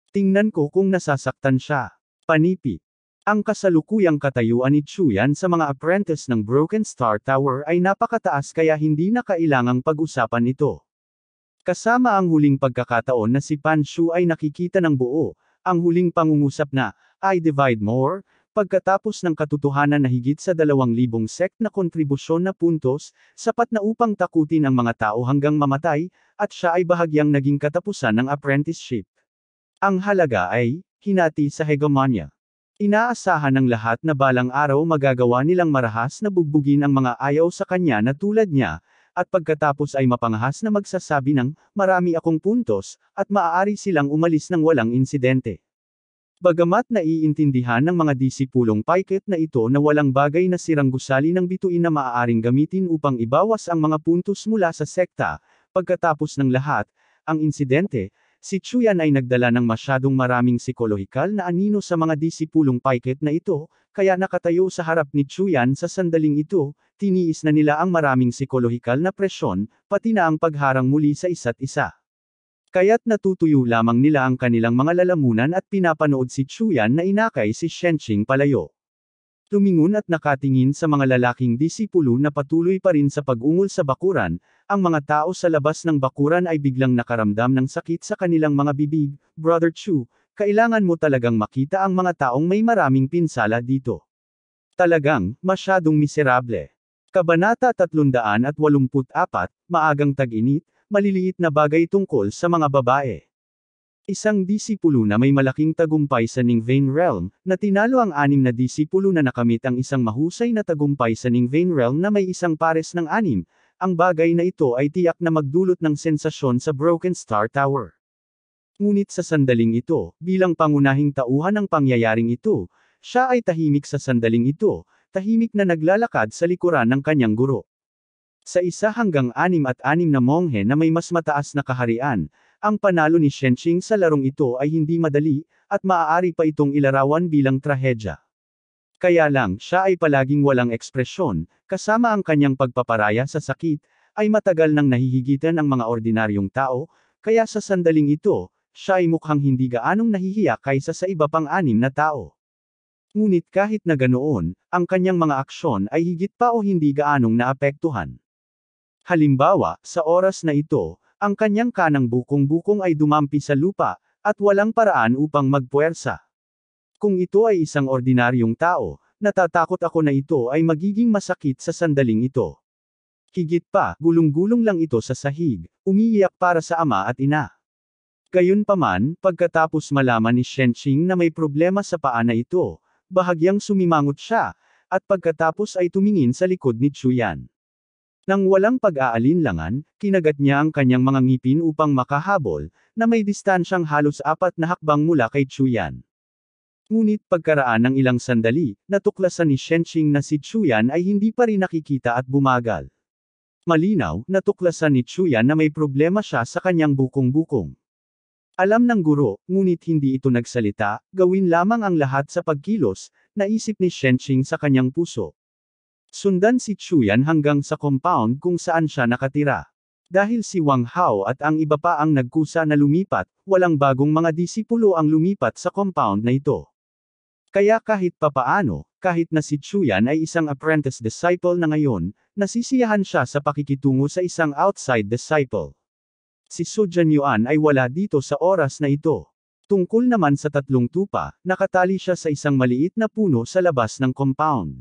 Tingnan ko kung nasasaktan siya. Panipi. Ang kasalukuyang katayuan ni Chuyan sa mga apprentice ng Broken Star Tower ay napakataas kaya hindi na kailangang pag-usapan ito. Kasama ang huling pagkakataon na si Pan Shu ay nakikita ng buo, ang huling pangungusap na, I divide more, pagkatapos ng katotohanan na higit sa 2,000 sect na kontribusyon na puntos, sapat na upang takutin ang mga tao hanggang mamatay, at siya ay bahagyang naging katapusan ng apprenticeship. Ang halaga ay, hinati sa hegemonya. Inaasahan ng lahat na balang araw magagawa nilang marahas na bugbugin ang mga ayaw sa kanya na tulad niya, at pagkatapos ay mapangahas na magsasabi ng, marami akong puntos, at maaari silang umalis ng walang insidente. Bagamat naiintindihan ng mga disipulong Piket na ito na walang bagay na sirang-gusali ng bituin na maaaring gamitin upang ibawas ang mga puntos mula sa sekta, pagkatapos ng lahat, ang insidente, si Chuyan ay nagdala ng masyadong maraming psikolohikal na anino sa mga disipulong Paiket na ito, kaya nakatayo sa harap ni Chuyan sa sandaling ito, tiniis na nila ang maraming psikolohikal na presyon, pati na ang pagharang muli sa isa't isa. Kaya't natutuyo lamang nila ang kanilang mga lalamunan at pinapanood si Chuyan na inakay si Shenqing palayo. Tumingon at nakatingin sa mga lalaking disipulo na patuloy pa rin sa pag-ungol sa bakuran, ang mga tao sa labas ng bakuran ay biglang nakaramdam ng sakit sa kanilang mga bibig, Brother Chu, kailangan mo talagang makita ang mga taong may maraming pinsala dito. Talagang, masyadong miserable. Kabanata 384, maagang tag-init, maliliit na bagay tungkol sa mga babae isang disipulo na may malaking tagumpay sa Ningvain Realm, na tinalo ang anim na disipulo na nakamit ang isang mahusay na tagumpay sa Ningvain Realm na may isang pares ng anim, ang bagay na ito ay tiyak na magdulot ng sensasyon sa Broken Star Tower. Ngunit sa sandaling ito, bilang pangunahing tauhan ng pangyayaring ito, siya ay tahimik sa sandaling ito, tahimik na naglalakad sa likuran ng kanyang guro. Sa isa hanggang anim at anim na monghe na may mas mataas na kaharian, ang panalo ni Shenqing sa larong ito ay hindi madali, at maaari pa itong ilarawan bilang trahedya. Kaya lang siya ay palaging walang ekspresyon, kasama ang kanyang pagpaparaya sa sakit, ay matagal nang nahihigitan ang mga ordinaryong tao, kaya sa sandaling ito, siya ay mukhang hindi gaanong nahihiya kaysa sa iba pang anim na tao. Ngunit kahit na ganoon, ang kanyang mga aksyon ay higit pa o hindi gaanong naapektuhan. Halimbawa, sa oras na ito, ang kanyang kanang bukong-bukong ay dumampi sa lupa, at walang paraan upang magpuwersa. Kung ito ay isang ordinaryong tao, natatakot ako na ito ay magiging masakit sa sandaling ito. Higit pa, gulong-gulong lang ito sa sahig, umiiyak para sa ama at ina. Gayunpaman, pagkatapos malaman ni Shen Shenqing na may problema sa paa na ito, bahagyang sumimangot siya, at pagkatapos ay tumingin sa likod ni Chuyan. Nang walang pag-aalinlangan, kinagat niya ang kanyang mga ngipin upang makahabol, na may distansyang halos apat na hakbang mula kay Chuyan. Ngunit pagkaraan ng ilang sandali, natuklasan ni Shenqing na si Chuyan ay hindi pa rin nakikita at bumagal. Malinaw, natuklasan ni Chuyan na may problema siya sa kanyang bukong-bukong. Alam ng guro, ngunit hindi ito nagsalita, gawin lamang ang lahat sa pagkilos, naisip ni Shenqing sa kanyang puso. Sundan si Chuyan hanggang sa compound kung saan siya nakatira. Dahil si Wang Hao at ang iba pa ang nagkusa na lumipat, walang bagong mga disipulo ang lumipat sa compound na ito. Kaya kahit papaano, kahit na si Chuyan ay isang apprentice disciple na ngayon, nasisiyahan siya sa pakikitungo sa isang outside disciple. Si Sujan Yuan ay wala dito sa oras na ito. Tungkol naman sa tatlong tupa, nakatali siya sa isang maliit na puno sa labas ng compound.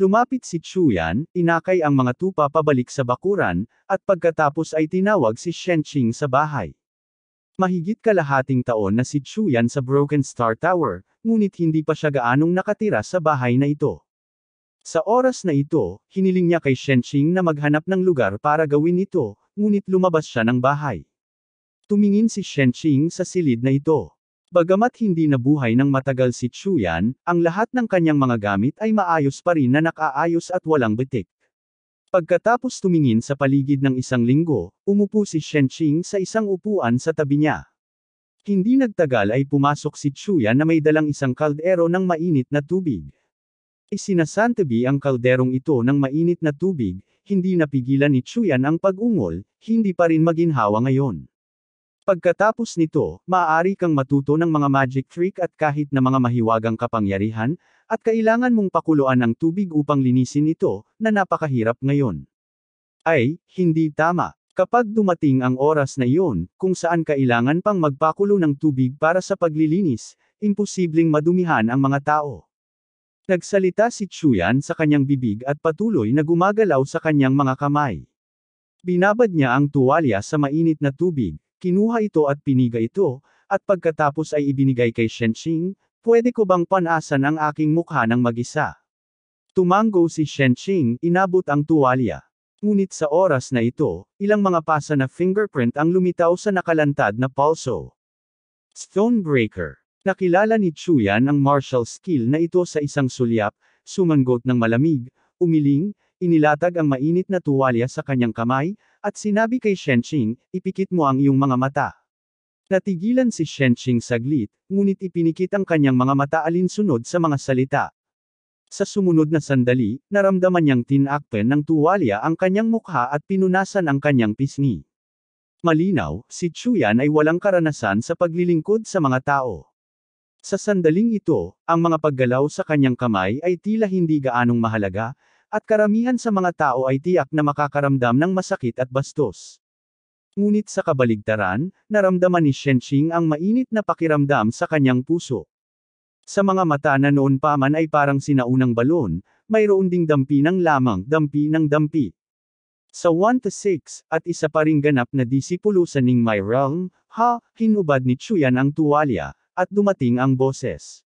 Lumapit si Chuyan, inakay ang mga tupa pabalik sa bakuran, at pagkatapos ay tinawag si Shenqing sa bahay. Mahigit kalahating taon na si Chuyan sa Broken Star Tower, ngunit hindi pa siya gaanong nakatira sa bahay na ito. Sa oras na ito, hiniling niya kay Shenqing na maghanap ng lugar para gawin ito, ngunit lumabas siya ng bahay. Tumingin si Shenqing sa silid na ito. Bagamat hindi nabuhay ng matagal si Chuyan, ang lahat ng kanyang mga gamit ay maayos pa rin na nakaayos at walang bitik. Pagkatapos tumingin sa paligid ng isang linggo, umupo si Shen Shenqing sa isang upuan sa tabi niya. Hindi nagtagal ay pumasok si Chuya na may dalang isang kaldero ng mainit na tubig. Isinasantabi ang kalderong ito ng mainit na tubig, hindi napigilan ni Chuyan ang pag-ungol, hindi pa rin maginhawa ngayon. Pagkatapos nito, maaari kang matuto ng mga magic trick at kahit na mga mahiwagang kapangyarihan, at kailangan mong pakuluan ng tubig upang linisin ito, na napakahirap ngayon. Ay, hindi tama. Kapag dumating ang oras na iyon, kung saan kailangan pang magpakulo ng tubig para sa paglilinis, imposibleng madumihan ang mga tao. Nagsalita si Chuyan sa kanyang bibig at patuloy na gumagalaw sa kanyang mga kamay. Binabad niya ang tuwalya sa mainit na tubig, Kinuha ito at piniga ito, at pagkatapos ay ibinigay kay Shenxing, pwede ko bang panasan ang aking mukha ng mag-isa? Tumanggo si Shenxing, inabot ang tuwalya. Ngunit sa oras na ito, ilang mga pasa na fingerprint ang lumitaw sa nakalantad na pulso. Stonebreaker. Nakilala ni Chuyan ang martial skill na ito sa isang sulyap, sumanggot ng malamig, umiling, inilatag ang mainit na tuwalya sa kanyang kamay, at sinabi kay Shenqing, ipikit mo ang iyong mga mata. Natigilan si Shenqing saglit, ngunit ipinikit ang kanyang mga mata alinsunod sa mga salita. Sa sumunod na sandali, naramdaman niyang tinakpen ng tuwalya ang kanyang mukha at pinunasan ang kanyang pisngi. Malinaw, si Chuyan ay walang karanasan sa paglilingkod sa mga tao. Sa sandaling ito, ang mga paggalaw sa kanyang kamay ay tila hindi gaanong mahalaga, at karamihan sa mga tao ay tiyak na makakaramdam ng masakit at bastos. Ngunit sa kabaligtaran, naramdaman ni Shenxing ang mainit na pakiramdam sa kanyang puso. Sa mga mata na noon pa man ay parang sinaunang balon, mayroon ding dampi ng lamang dampi ng dampi. Sa 1 to 6, at isa pa ring ganap na disipulo sa Ning Mai Realm, ha, hinubad ni Chuyan ang tuwalya, at dumating ang boses.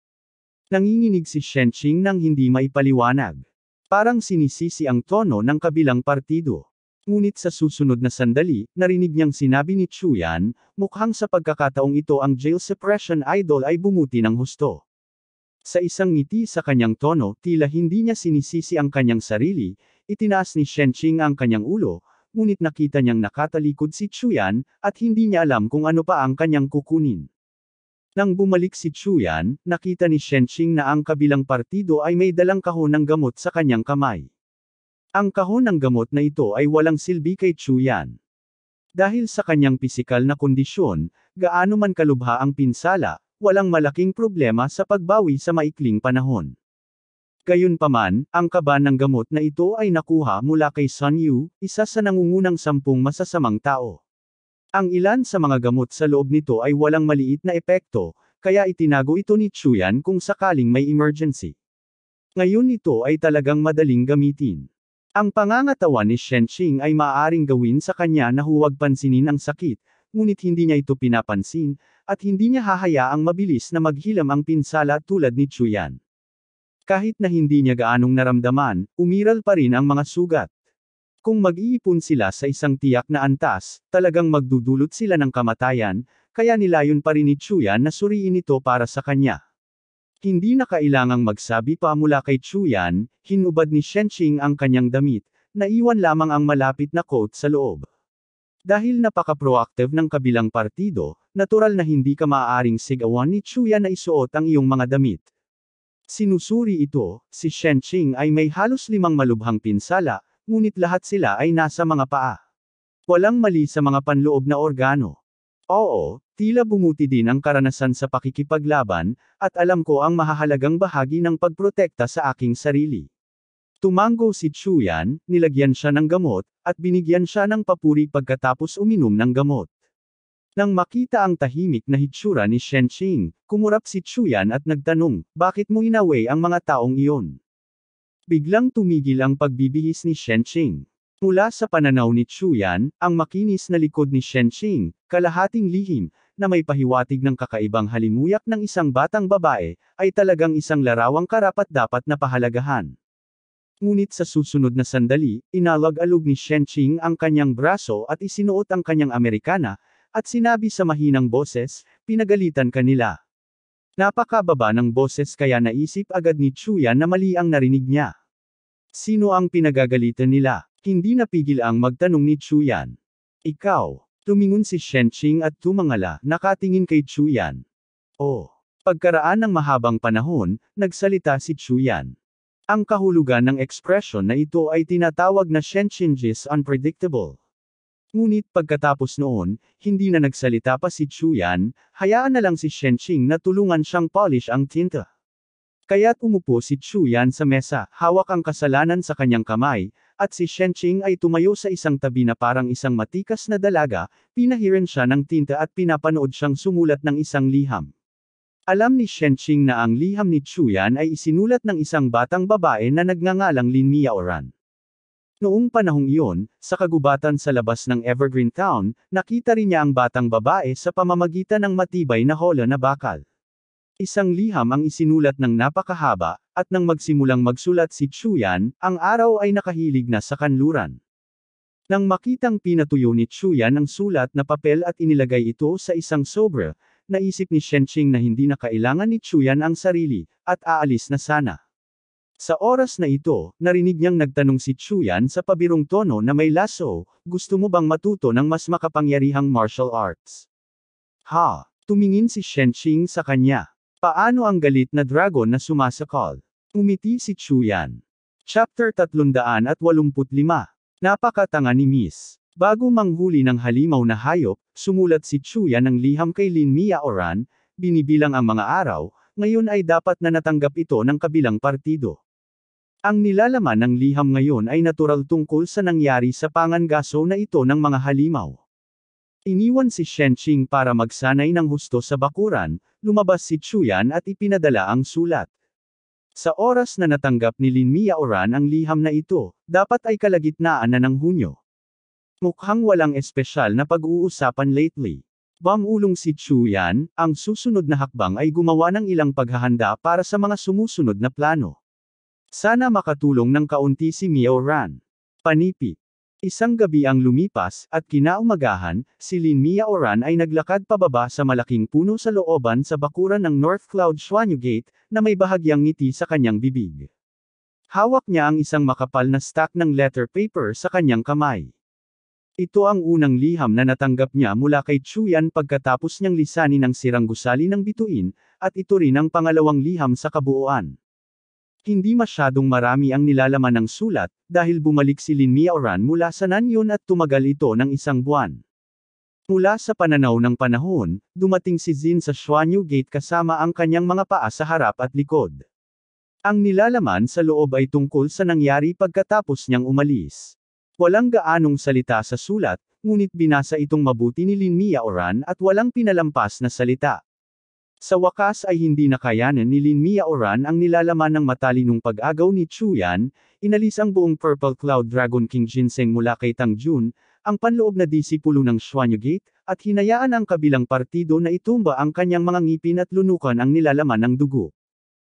Nanginginig si Shenxing nang hindi maipaliwanag. Parang sinisisi ang tono ng kabilang partido. Ngunit sa susunod na sandali, narinig niyang sinabi ni Chuyan, mukhang sa pagkakataong ito ang jail suppression idol ay bumuti ng husto. Sa isang ngiti sa kanyang tono, tila hindi niya sinisisi ang kanyang sarili, itinaas ni Shen Qing ang kanyang ulo, ngunit nakita niyang nakatalikod si Chuyan, at hindi niya alam kung ano pa ang kanyang kukunin. Nang bumalik si Chuyan, nakita ni Shen Shenxing na ang kabilang partido ay may dalang kahon ng gamot sa kanyang kamay. Ang kahon ng gamot na ito ay walang silbi kay Chuyan. Dahil sa kanyang pisikal na kondisyon, gaano man kalubha ang pinsala, walang malaking problema sa pagbawi sa maikling panahon. Gayunpaman, ang kaba ng gamot na ito ay nakuha mula kay Sun Yu, isa sa nangungunang sampung masasamang tao. Ang ilan sa mga gamot sa loob nito ay walang maliit na epekto, kaya itinago ito ni Chuyan kung sakaling may emergency. Ngayon ito ay talagang madaling gamitin. Ang pangangatawan ni Shen Shenqing ay maaaring gawin sa kanya na huwag pansinin ang sakit, ngunit hindi niya ito pinapansin, at hindi niya hahayaang mabilis na maghilam ang pinsala tulad ni Chuyan. Kahit na hindi niya gaanong naramdaman, umiral pa rin ang mga sugat. Kung mag-iipon sila sa isang tiyak na antas, talagang magdudulot sila ng kamatayan, kaya nilayon pa rin ni Chuya na suriin ito para sa kanya. Hindi na kailangang magsabi pa mula kay Chuyan, hinubad ni Shenqing ang kanyang damit, naiwan lamang ang malapit na coat sa loob. Dahil napaka-proactive ng kabilang partido, natural na hindi ka maaaring sigawan ni Chuya na isuot ang iyong mga damit. Sinusuri ito, si Shenqing ay may halos limang malubhang pinsala, Ngunit lahat sila ay nasa mga paa. Walang mali sa mga panloob na organo. Oo, tila bumuti din ang karanasan sa pakikipaglaban, at alam ko ang mahahalagang bahagi ng pagprotekta sa aking sarili. Tumango si Chuyan, nilagyan siya ng gamot, at binigyan siya ng papuri pagkatapos uminom ng gamot. Nang makita ang tahimik na hitsura ni Shen Qing, kumurap si Chuyan at nagtanong, bakit mo inaway ang mga taong iyon? Biglang tumigil ang pagbibihis ni Shen Qing. Mula sa pananaw ni Chuyan, ang makinis na likod ni Shen Qing, kalahating lihim, na may pahiwatig ng kakaibang halimuyak ng isang batang babae, ay talagang isang larawang karapat-dapat na pahalagahan. Ngunit sa susunod na sandali, inalag-alog ni Shen Qing ang kanyang braso at isinuot ang kanyang Amerikana, at sinabi sa mahinang boses, pinagalitan kanila. Napakababa ng boses kaya naisip agad ni Chuyan na mali ang narinig niya. Sino ang pinagagalitan nila? Hindi napigil ang magtanong ni Chuyan. Ikaw. Tumingon si Shenqing at tumangala, nakatingin kay Chuyan. Oh. Pagkaraan ng mahabang panahon, nagsalita si Chuyan. Ang kahulugan ng ekspresyon na ito ay tinatawag na Shenqing's unpredictable. Ngunit pagkatapos noon, hindi na nagsalita pa si Chuyan, hayaan na lang si Shen Qing na tulungan siyang polish ang tinta. Kaya't umupo si Chuyan sa mesa, hawak ang kasalanan sa kanyang kamay, at si Shen Qing ay tumayo sa isang tabi na parang isang matikas na dalaga, pinahiran siya ng tinta at pinapanood siyang sumulat ng isang liham. Alam ni Shen Qing na ang liham ni Chuyan ay isinulat ng isang batang babae na nagngangalang Lin Miaoran. Noong panahong iyon, sa kagubatan sa labas ng Evergreen Town, nakita rin niya ang batang babae sa pamamagitan ng matibay na hola na bakal. Isang liham ang isinulat ng napakahaba, at nang magsimulang magsulat si Chuyan, ang araw ay nakahilig na sa kanluran. Nang makitang pinatuyo ni Chuyan ang sulat na papel at inilagay ito sa isang sobre, naisip ni Shenqing na hindi na kailangan ni Chuyan ang sarili, at aalis na sana. Sa oras na ito, narinig niyang nagtanong si Chuyan sa pabirong tono na may laso, gusto mo bang matuto ng mas makapangyarihang martial arts? Ha! Tumingin si Shenqing sa kanya. Paano ang galit na dragon na sumasakal? Umiti si Chuyan. Chapter 385 Napakatanga ni Miss. Bago manghuli ng halimaw na hayop, sumulat si Chuyan ng liham kay Lin Mia Oran, binibilang ang mga araw, ngayon ay dapat na natanggap ito ng kabilang partido. Ang nilalaman ng liham ngayon ay natural tungkol sa nangyari sa pangangaso na ito ng mga halimaw. Iniwan si Shenqing para magsanay ng husto sa bakuran, lumabas si Chuyan at ipinadala ang sulat. Sa oras na natanggap ni Lin Miaoran ang liham na ito, dapat ay kalagitnaan na ng Hunyo. Mukhang walang espesyal na pag-uusapan lately. Bamulong si Chuyan, ang susunod na hakbang ay gumawa ng ilang paghahanda para sa mga sumusunod na plano. Sana makatulong ng kaunti si Mio Ran. Panipi. Isang gabi ang lumipas, at kinaumagahan, si Lin Mia Oran ay naglakad pababa sa malaking puno sa looban sa bakuran ng North Cloud Swanyu Gate, na may bahagyang ngiti sa kanyang bibig. Hawak niya ang isang makapal na stack ng letter paper sa kanyang kamay. Ito ang unang liham na natanggap niya mula kay Chuyan pagkatapos niyang lisanin ang siranggusali ng bituin, at ito rin ang pangalawang liham sa kabuuan. Hindi masyadong marami ang nilalaman ng sulat, dahil bumalik si Lin Miaoran mula sa Nanyon at tumagal ito ng isang buwan. Mula sa pananaw ng panahon, dumating si Jin sa Xuanyu Gate kasama ang kanyang mga paa sa harap at likod. Ang nilalaman sa loob ay tungkol sa nangyari pagkatapos niyang umalis. Walang gaanong salita sa sulat, ngunit binasa itong mabuti ni Lin Miaoran at walang pinalampas na salita. Sa wakas ay hindi na nakayanan ni Lin Miaoran ang nilalaman ng matalinong pag-agaw ni Chu Yan, inalis ang buong Purple Cloud Dragon King Ginseng mula kay Tang Jun, ang panloob na disipulo ng Xuanyu Gate, at hinayaan ang kabilang partido na itumba ang kanyang mga ngipin at lunukan ang nilalaman ng dugo.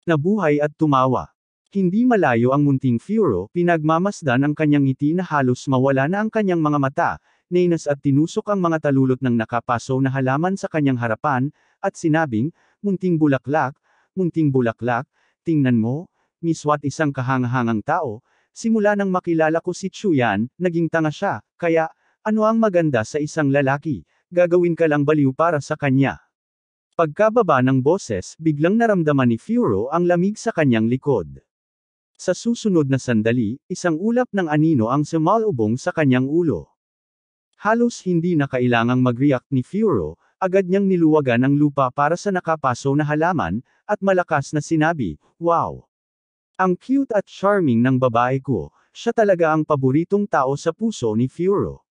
Nabuhay at tumawa. Hindi malayo ang munting Furo, pinagmamasdan ang kanyang ngiti na halos mawala na ang kanyang mga mata, Nenas at tinusok ang mga talulot ng nakapaso na halaman sa kanyang harapan, at sinabing, Munting bulaklak, munting bulaklak, tingnan mo, miswat isang kahangahangang tao, simula nang makilala ko si Chuyan, naging tanga siya, kaya, ano ang maganda sa isang lalaki, gagawin ka lang baliw para sa kanya. Pagkababa ng boses, biglang naramdaman ni Furo ang lamig sa kanyang likod. Sa susunod na sandali, isang ulap ng anino ang sumalubong sa kanyang ulo. Halos hindi na kailangang mag-react ni Furo, agad niyang niluwagan ang lupa para sa nakapaso na halaman, at malakas na sinabi, Wow! Ang cute at charming ng babae ko, siya talaga ang paboritong tao sa puso ni Furo.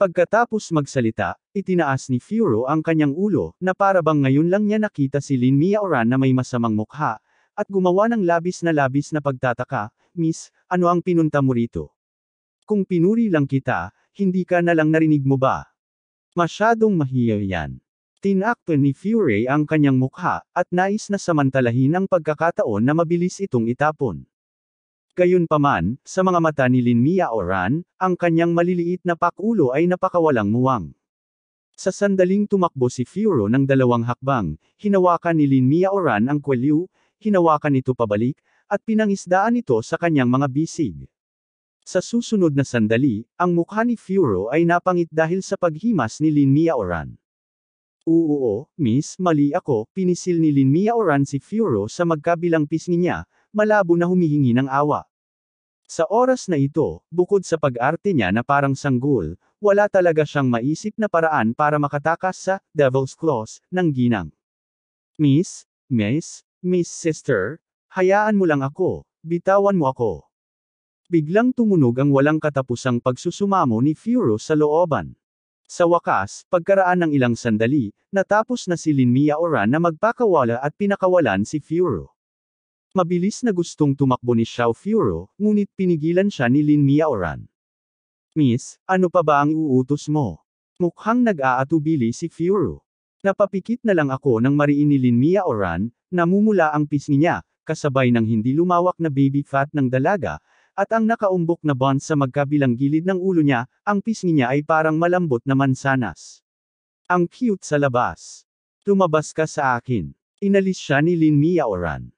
Pagkatapos magsalita, itinaas ni Furo ang kanyang ulo, na parabang ngayon lang niya nakita si Lin Miaoran na may masamang mukha, at gumawa ng labis na labis na pagtataka, Miss, ano ang pinunta mo rito? Kung pinuri lang kita, hindi ka na lang narinig mo ba? Masyadong mahiyaw yan. Tinakto ni Fury ang kanyang mukha, at nais na samantalahin ang pagkakataon na mabilis itong itapon. Gayunpaman, sa mga mata ni Lin Mia Oran, ang kanyang maliliit na pakulo ay napakawalang muwang. Sa sandaling tumakbo si Fury ng dalawang hakbang, hinawakan ni Lin Mia Oran ang kwelyo, hinawakan ito pabalik, at pinangisdaan ito sa kanyang mga bisig. Sa susunod na sandali, ang mukha ni Furo ay napangit dahil sa paghimas ni Lin Linmia Oran. Oo, miss, mali ako, pinisil ni Linmia Oran si Furo sa magkabilang pisngi niya, malabo na humihingi ng awa. Sa oras na ito, bukod sa pag-arte niya na parang sanggol, wala talaga siyang maisip na paraan para makatakas sa Devil's Claws ng ginang. Miss, Miss, Miss Sister, hayaan mo lang ako, bitawan mo ako. Biglang tumunog ang walang katapusang pagsusumamo ni Furo sa looban. Sa wakas, pagkaraan ng ilang sandali, natapos na si Linmia Oran na magpakawala at pinakawalan si Furo. Mabilis na gustong tumakbo ni Xiao Furo, ngunit pinigilan siya ni Linmia Oran. Miss, ano pa ba ang uutos mo? Mukhang nag-aatubili si Furo. Napapikit na lang ako nang mariin ni Linmia Oran, namumula ang pisngi niya, kasabay ng hindi lumawak na baby fat ng dalaga, at ang nakaumbok na bonds sa magkabilang gilid ng ulo niya, ang pisngi niya ay parang malambot na mansanas. Ang cute sa labas. Tumabas ka sa akin. Inalis siya ni Lin Miaoran.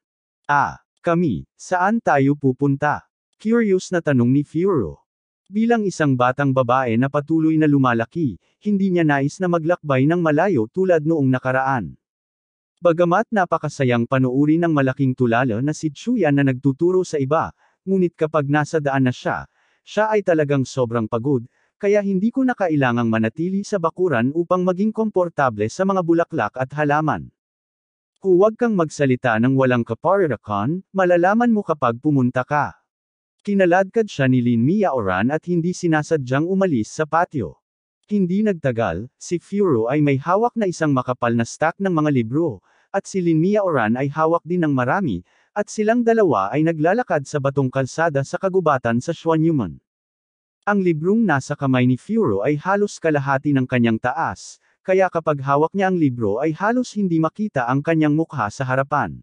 Ah, kami, saan tayo pupunta? Curious na tanong ni Furo. Bilang isang batang babae na patuloy na lumalaki, hindi niya nais na maglakbay ng malayo tulad noong nakaraan. Bagamat napakasayang panuuri ng malaking tulala na si Chuya na nagtuturo sa iba, ngunit kapag nasa daan na siya, siya ay talagang sobrang pagod, kaya hindi ko na kailangang manatili sa bakuran upang maging komportable sa mga bulaklak at halaman. Huwag kang magsalita ng walang kaparirakan, malalaman mo kapag pumunta ka. Kinaladkad siya ni Lin Miaoran at hindi sinasadyang umalis sa patio. Hindi nagtagal, si Furo ay may hawak na isang makapal na stack ng mga libro, at si Lin Miaoran ay hawak din ng marami, at silang dalawa ay naglalakad sa batong kalsada sa kagubatan sa Schwanyuman. Ang librong nasa kamay ni Furo ay halos kalahati ng kanyang taas, kaya kapag hawak niya ang libro ay halos hindi makita ang kanyang mukha sa harapan.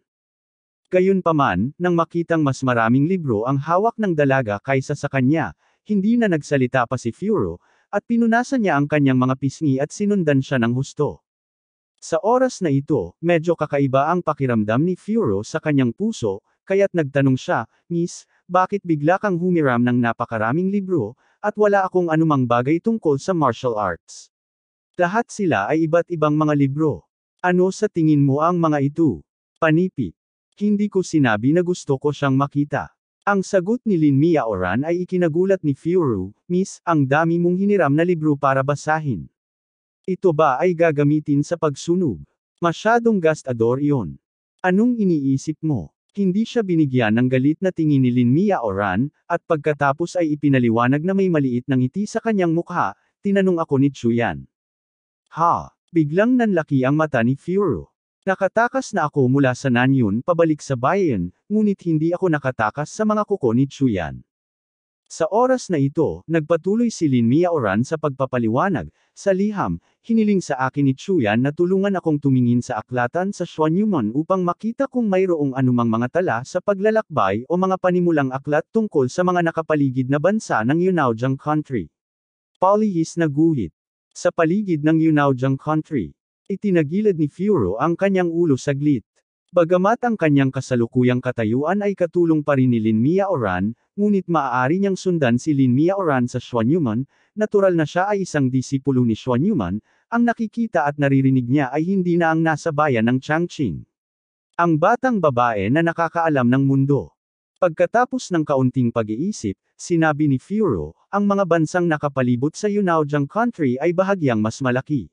Gayunpaman, nang makitang mas maraming libro ang hawak ng dalaga kaysa sa kanya, hindi na nagsalita pa si Furo, at pinunasan niya ang kanyang mga pisngi at sinundan siya ng husto. Sa oras na ito, medyo kakaiba ang pakiramdam ni Furo sa kanyang puso, kaya't nagtanong siya, Miss, bakit bigla kang humiram ng napakaraming libro, at wala akong anumang bagay tungkol sa martial arts? Lahat sila ay iba't ibang mga libro. Ano sa tingin mo ang mga ito? Panipi. Hindi ko sinabi na gusto ko siyang makita. Ang sagot ni Linmia Oran ay ikinagulat ni Furu, Miss, ang dami mong hiniram na libro para basahin. Ito ba ay gagamitin sa pagsunog? Masyadong gastador iyon. Anong iniisip mo? Hindi siya binigyan ng galit na tingin ni Linmia Oran, at pagkatapos ay ipinaliwanag na may maliit na ngiti sa kanyang mukha, tinanong ako ni Chuyan. Ha! Biglang nanlaki ang mata ni Furo. Nakatakas na ako mula sa Nanyun pabalik sa bayan, ngunit hindi ako nakatakas sa mga kuko ni Chuyan. Sa oras na ito, nagpatuloy si Linmia Oran sa pagpapaliwanag. Sa liham, hiniling sa akin ni Chuyan na tulungan akong tumingin sa aklatan sa Xuanyuman upang makita kung mayroong anumang mga tala sa paglalakbay o mga panimulang aklat tungkol sa mga nakapaligid na bansa ng Yunaojang Country. Polihis na guhit. Sa paligid ng Yunaojang Country, itinagilad ni Furo ang kanyang ulo saglit. Bagamat ang kanyang kasalukuyang katayuan ay katulong pa rin ni Linmia Oran, ngunit maaari niyang sundan si Linmia Oran sa Xuan Yuman, natural na siya ay isang disipulo ni Xuan Yuman, ang nakikita at naririnig niya ay hindi na ang nasa bayan ng Changqing. Ang batang babae na nakakaalam ng mundo. Pagkatapos ng kaunting pag-iisip, sinabi ni Furo, ang mga bansang nakapalibot sa Yunaojiang country ay bahagyang mas malaki.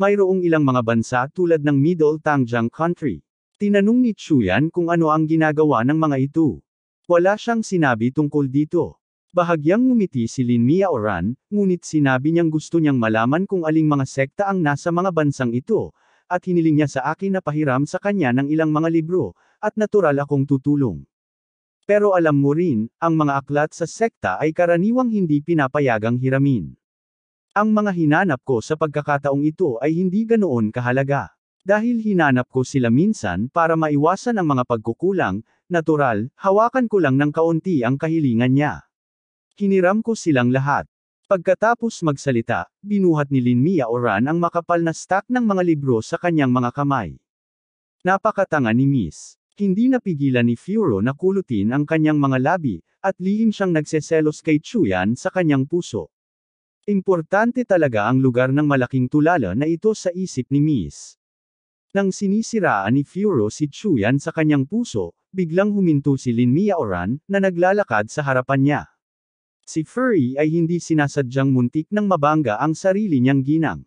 Mayroong ilang mga bansa tulad ng Middle Tangjiang country. Tinanong ni Chuyan kung ano ang ginagawa ng mga ito. Wala siyang sinabi tungkol dito. Bahagyang ngumiti si Lin Mia Oran, ngunit sinabi niyang gusto niyang malaman kung aling mga sekta ang nasa mga bansang ito, at hiniling niya sa akin na pahiram sa kanya ng ilang mga libro, at natural akong tutulong. Pero alam mo rin, ang mga aklat sa sekta ay karaniwang hindi pinapayagang hiramin. Ang mga hinanap ko sa pagkakataong ito ay hindi ganoon kahalaga. Dahil hinanap ko sila minsan para maiwasan ang mga pagkukulang, natural, hawakan ko lang ng kaunti ang kahilingan niya. Hiniram ko silang lahat. Pagkatapos magsalita, binuhat ni Lin Mia Oran ang makapal na stack ng mga libro sa kanyang mga kamay. Napakatanga ni Miss. Hindi napigilan ni Furo na kulutin ang kanyang mga labi, at lihim siyang nagseselos kay Chuyan sa kanyang puso. Importante talaga ang lugar ng malaking tulala na ito sa isip ni Miss. Nang sinisiraan ni Furo si Chuyan sa kanyang puso, biglang huminto si Lin Miaoran, na naglalakad sa harapan niya. Si Furry ay hindi sinasadyang muntik ng mabangga ang sarili niyang ginang.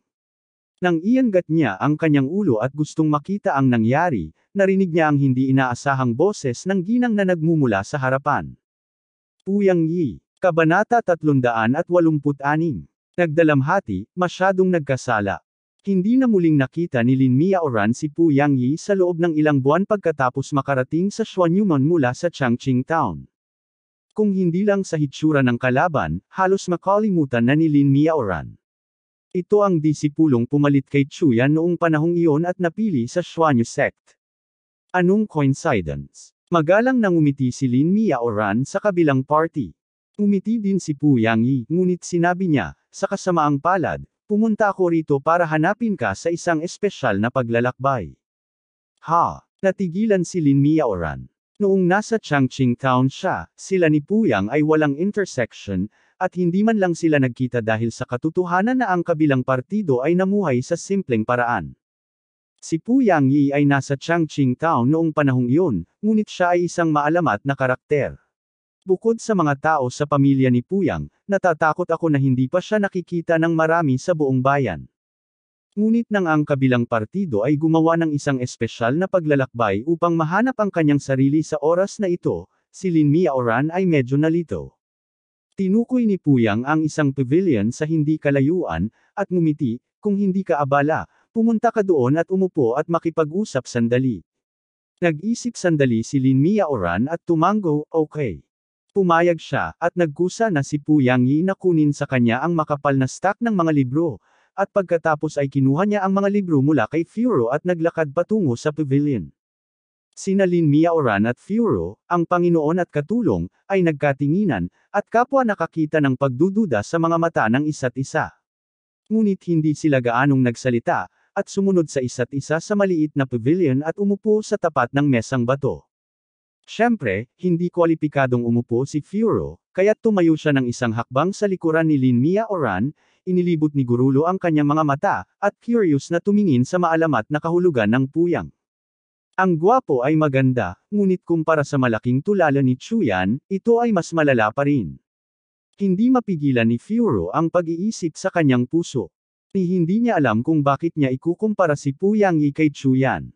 Nang iangat niya ang kanyang ulo at gustong makita ang nangyari, narinig niya ang hindi inaasahang boses ng ginang na nagmumula sa harapan. Puyang Yi, Kabanata 386. Nagdalamhati, masyadong nagkasala. Hindi na muling nakita ni Lin Miaoran si Pu Yang Yi sa loob ng ilang buwan pagkatapos makarating sa Xuanyuman mula sa Changqing Town. Kung hindi lang sa hitsura ng kalaban, halos makalimutan na ni Lin Miaoran. Ito ang disipulong pumalit kay Chuya noong panahong iyon at napili sa Xuanyu sect. Anong coincidence? Magalang nang umiti si Lin Miaoran sa kabilang party. Umiti din si Pu Yang Yi, ngunit sinabi niya, sa kasamaang palad, Pumunta ako rito para hanapin ka sa isang espesyal na paglalakbay. Ha! Natigilan si Linmia Oran. Noong nasa Changqing Town siya, sila ni Puyang ay walang intersection, at hindi man lang sila nagkita dahil sa katotohanan na ang kabilang partido ay namuhay sa simpleng paraan. Si Puyang Yi ay nasa Changqing Town noong panahong iyon, ngunit siya ay isang maalamat na karakter. Bukod sa mga tao sa pamilya ni Puyang, natatakot ako na hindi pa siya nakikita ng marami sa buong bayan. Ngunit nang ang kabilang partido ay gumawa ng isang espesyal na paglalakbay upang mahanap ang kanyang sarili sa oras na ito, si Linmia Oran ay medyo nalito. Tinukoy ni Puyang ang isang pavilion sa hindi kalayuan, at ngumiti, kung hindi ka abala, pumunta ka doon at umupo at makipag-usap sandali. Nag-isip sandali si Linmia Oran at tumango, okay. Pumayag siya, at nagkusa na si Puyang Yi na kunin sa kanya ang makapal na stack ng mga libro, at pagkatapos ay kinuha niya ang mga libro mula kay Furo at naglakad patungo sa pavilion. Sinalin Miaoran at Furo, ang Panginoon at katulong, ay nagkatinginan, at kapwa nakakita ng pagdududa sa mga mata ng isa't isa. Ngunit hindi sila gaanong nagsalita, at sumunod sa isa't isa sa maliit na pavilion at umupo sa tapat ng mesang bato. Siyempre, hindi kwalipikadong umupo si Furo, kaya tumayo siya ng isang hakbang sa likuran ni Lin Mia Oran, inilibot ni Gurulo ang kanyang mga mata, at curious na tumingin sa maalamat na kahulugan ng puyang. Ang gwapo ay maganda, ngunit kumpara sa malaking tulala ni Chuyan, ito ay mas malala pa rin. Hindi mapigilan ni Furo ang pag-iisip sa kanyang puso. Ni hindi niya alam kung bakit niya ikukumpara si Puyang Yi kay Chuyan.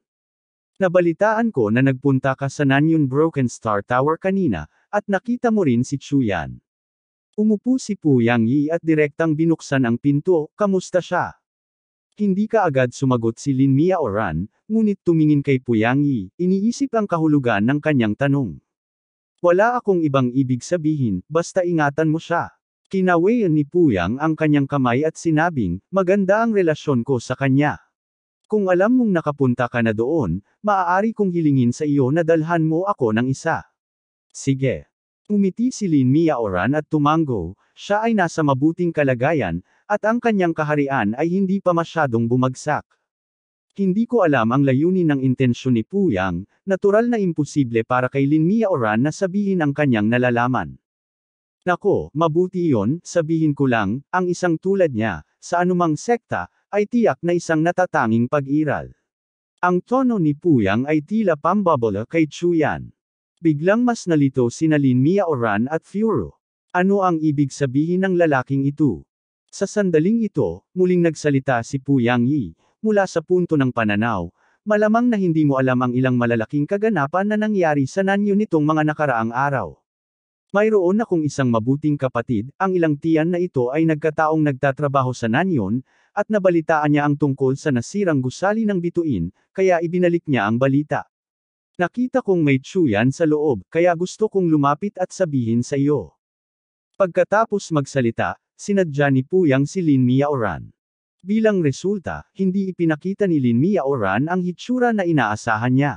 Nabalitaan ko na nagpunta ka sa Nanyun Broken Star Tower kanina, at nakita mo rin si Chuyan. Umupo si Puyang Yi at direktang binuksan ang pinto, kamusta siya? Hindi ka agad sumagot si Lin Mia Oran, ngunit tumingin kay Puyang Yi, iniisip ang kahulugan ng kanyang tanong. Wala akong ibang ibig sabihin, basta ingatan mo siya. Kinawayan ni Puyang ang kanyang kamay at sinabing, maganda ang relasyon ko sa kanya. Kung alam mong nakapunta ka na doon, maaari kong hilingin sa iyo na dalhan mo ako ng isa. Sige. Umiti si Lin Miaoran at tumango, siya ay nasa mabuting kalagayan, at ang kanyang kaharian ay hindi pa masyadong bumagsak. Hindi ko alam ang layunin ng intensyon ni Puyang, natural na imposible para kay Lin Miaoran na sabihin ang kanyang nalalaman. Nako, mabuti iyon, sabihin ko lang, ang isang tulad niya, sa anumang sekta, ay tiyak na isang natatanging pag-iral. Ang tono ni Puyang ay tila pambabola kay Chuyan. Biglang mas nalito sina Lin Mia Oran at Furo. Ano ang ibig sabihin ng lalaking ito? Sa sandaling ito, muling nagsalita si Puyang Yi, mula sa punto ng pananaw, malamang na hindi mo alam ang ilang malalaking kaganapan na nangyari sa nanyo nitong mga nakaraang araw. Mayroon akong isang mabuting kapatid, ang ilang tiyan na ito ay nagkataong nagtatrabaho sa Nanyon, at nabalitaan niya ang tungkol sa nasirang gusali ng bituin, kaya ibinalik niya ang balita. Nakita kong may tsuyan sa loob, kaya gusto kong lumapit at sabihin sa iyo. Pagkatapos magsalita, sinadya ni Puyang si Lin Miaoran. Bilang resulta, hindi ipinakita ni Lin Miaoran ang hitsura na inaasahan niya.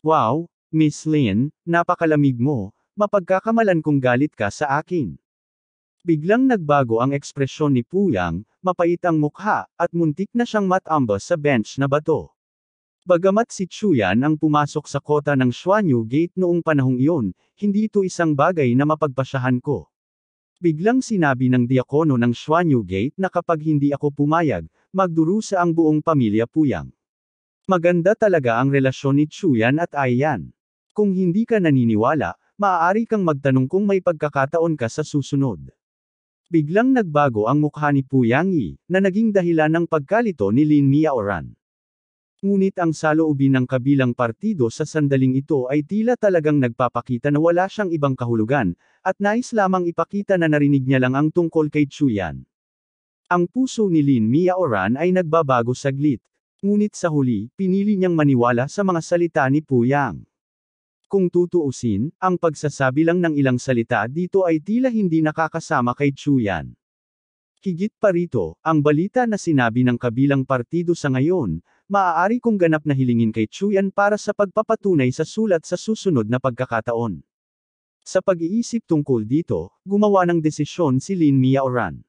Wow, Miss Lin, napakalamig mo, mapagkakamalan kong galit ka sa akin. Biglang nagbago ang ekspresyon ni Puyang, mapait ang mukha, at muntik na siyang matambos sa bench na bato. Bagamat si Chuyan ang pumasok sa kota ng Xuanyu Gate noong panahong iyon, hindi ito isang bagay na mapagpasyahan ko. Biglang sinabi ng diakono ng Xuanyu Gate na kapag hindi ako pumayag, magdurusa ang buong pamilya Puyang. Maganda talaga ang relasyon ni Chuyan at Ayan. Kung hindi ka naniniwala, maaari kang magtanong kung may pagkakataon ka sa susunod. Biglang nagbago ang mukha ni Puyang Yi, na naging dahilan ng pagkalito ni Lin Miaoran. Ngunit ang saloobin ng kabilang partido sa sandaling ito ay tila talagang nagpapakita na wala siyang ibang kahulugan, at nais lamang ipakita na narinig niya lang ang tungkol kay Chuyan. Ang puso ni Lin Miaoran ay nagbabago saglit. Ngunit sa huli, pinili niyang maniwala sa mga salita ni Puyang. Kung tutuusin, ang pagsasabi lang ng ilang salita dito ay tila hindi nakakasama kay Chuyan. Higit pa rito, ang balita na sinabi ng kabilang partido sa ngayon, maaari kong ganap na hilingin kay Chuyan para sa pagpapatunay sa sulat sa susunod na pagkakataon. Sa pag-iisip tungkol dito, gumawa ng desisyon si Lin Miaoran.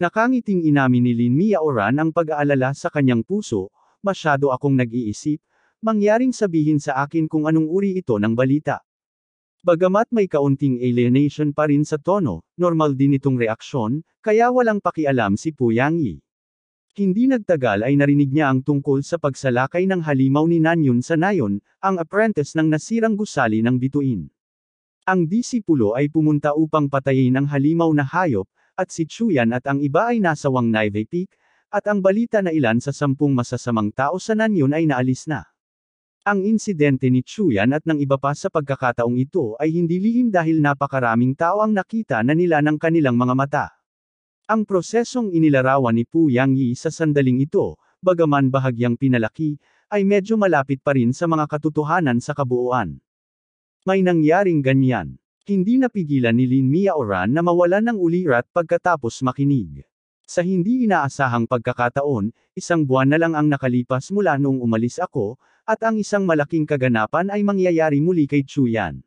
Nakangiting inamin ni Lin Miaoran ang pag-aalala sa kanyang puso, masyado akong nag-iisip, mangyaring sabihin sa akin kung anong uri ito ng balita. Bagamat may kaunting alienation pa rin sa tono, normal din itong reaksyon, kaya walang pakialam si Puyang Yi. Hindi nagtagal ay narinig niya ang tungkol sa pagsalakay ng halimaw ni Nanyun sa Nayon, ang apprentice ng nasirang gusali ng bituin. Ang disipulo ay pumunta upang patayin ang halimaw na hayop, at si Chuyan at ang iba ay nasa Wang Naive Peak, at ang balita na ilan sa sampung masasamang tao sa Nanyun ay naalis na. Ang insidente ni Chuyan at ng iba pa sa pagkakataong ito ay hindi lihim dahil napakaraming tao ang nakita na nila ng kanilang mga mata. Ang prosesong inilarawan ni Puyang Yi sa sandaling ito, bagaman bahagyang pinalaki, ay medyo malapit pa rin sa mga katotohanan sa kabuuan. May nangyaring ganyan. Hindi napigilan ni Lin Mia Oran na mawalan ng ulirat pagkatapos makinig. Sa hindi inaasahang pagkakataon, isang buwan na lang ang nakalipas mula noong umalis ako, at ang isang malaking kaganapan ay mangyayari muli kay Chuyan.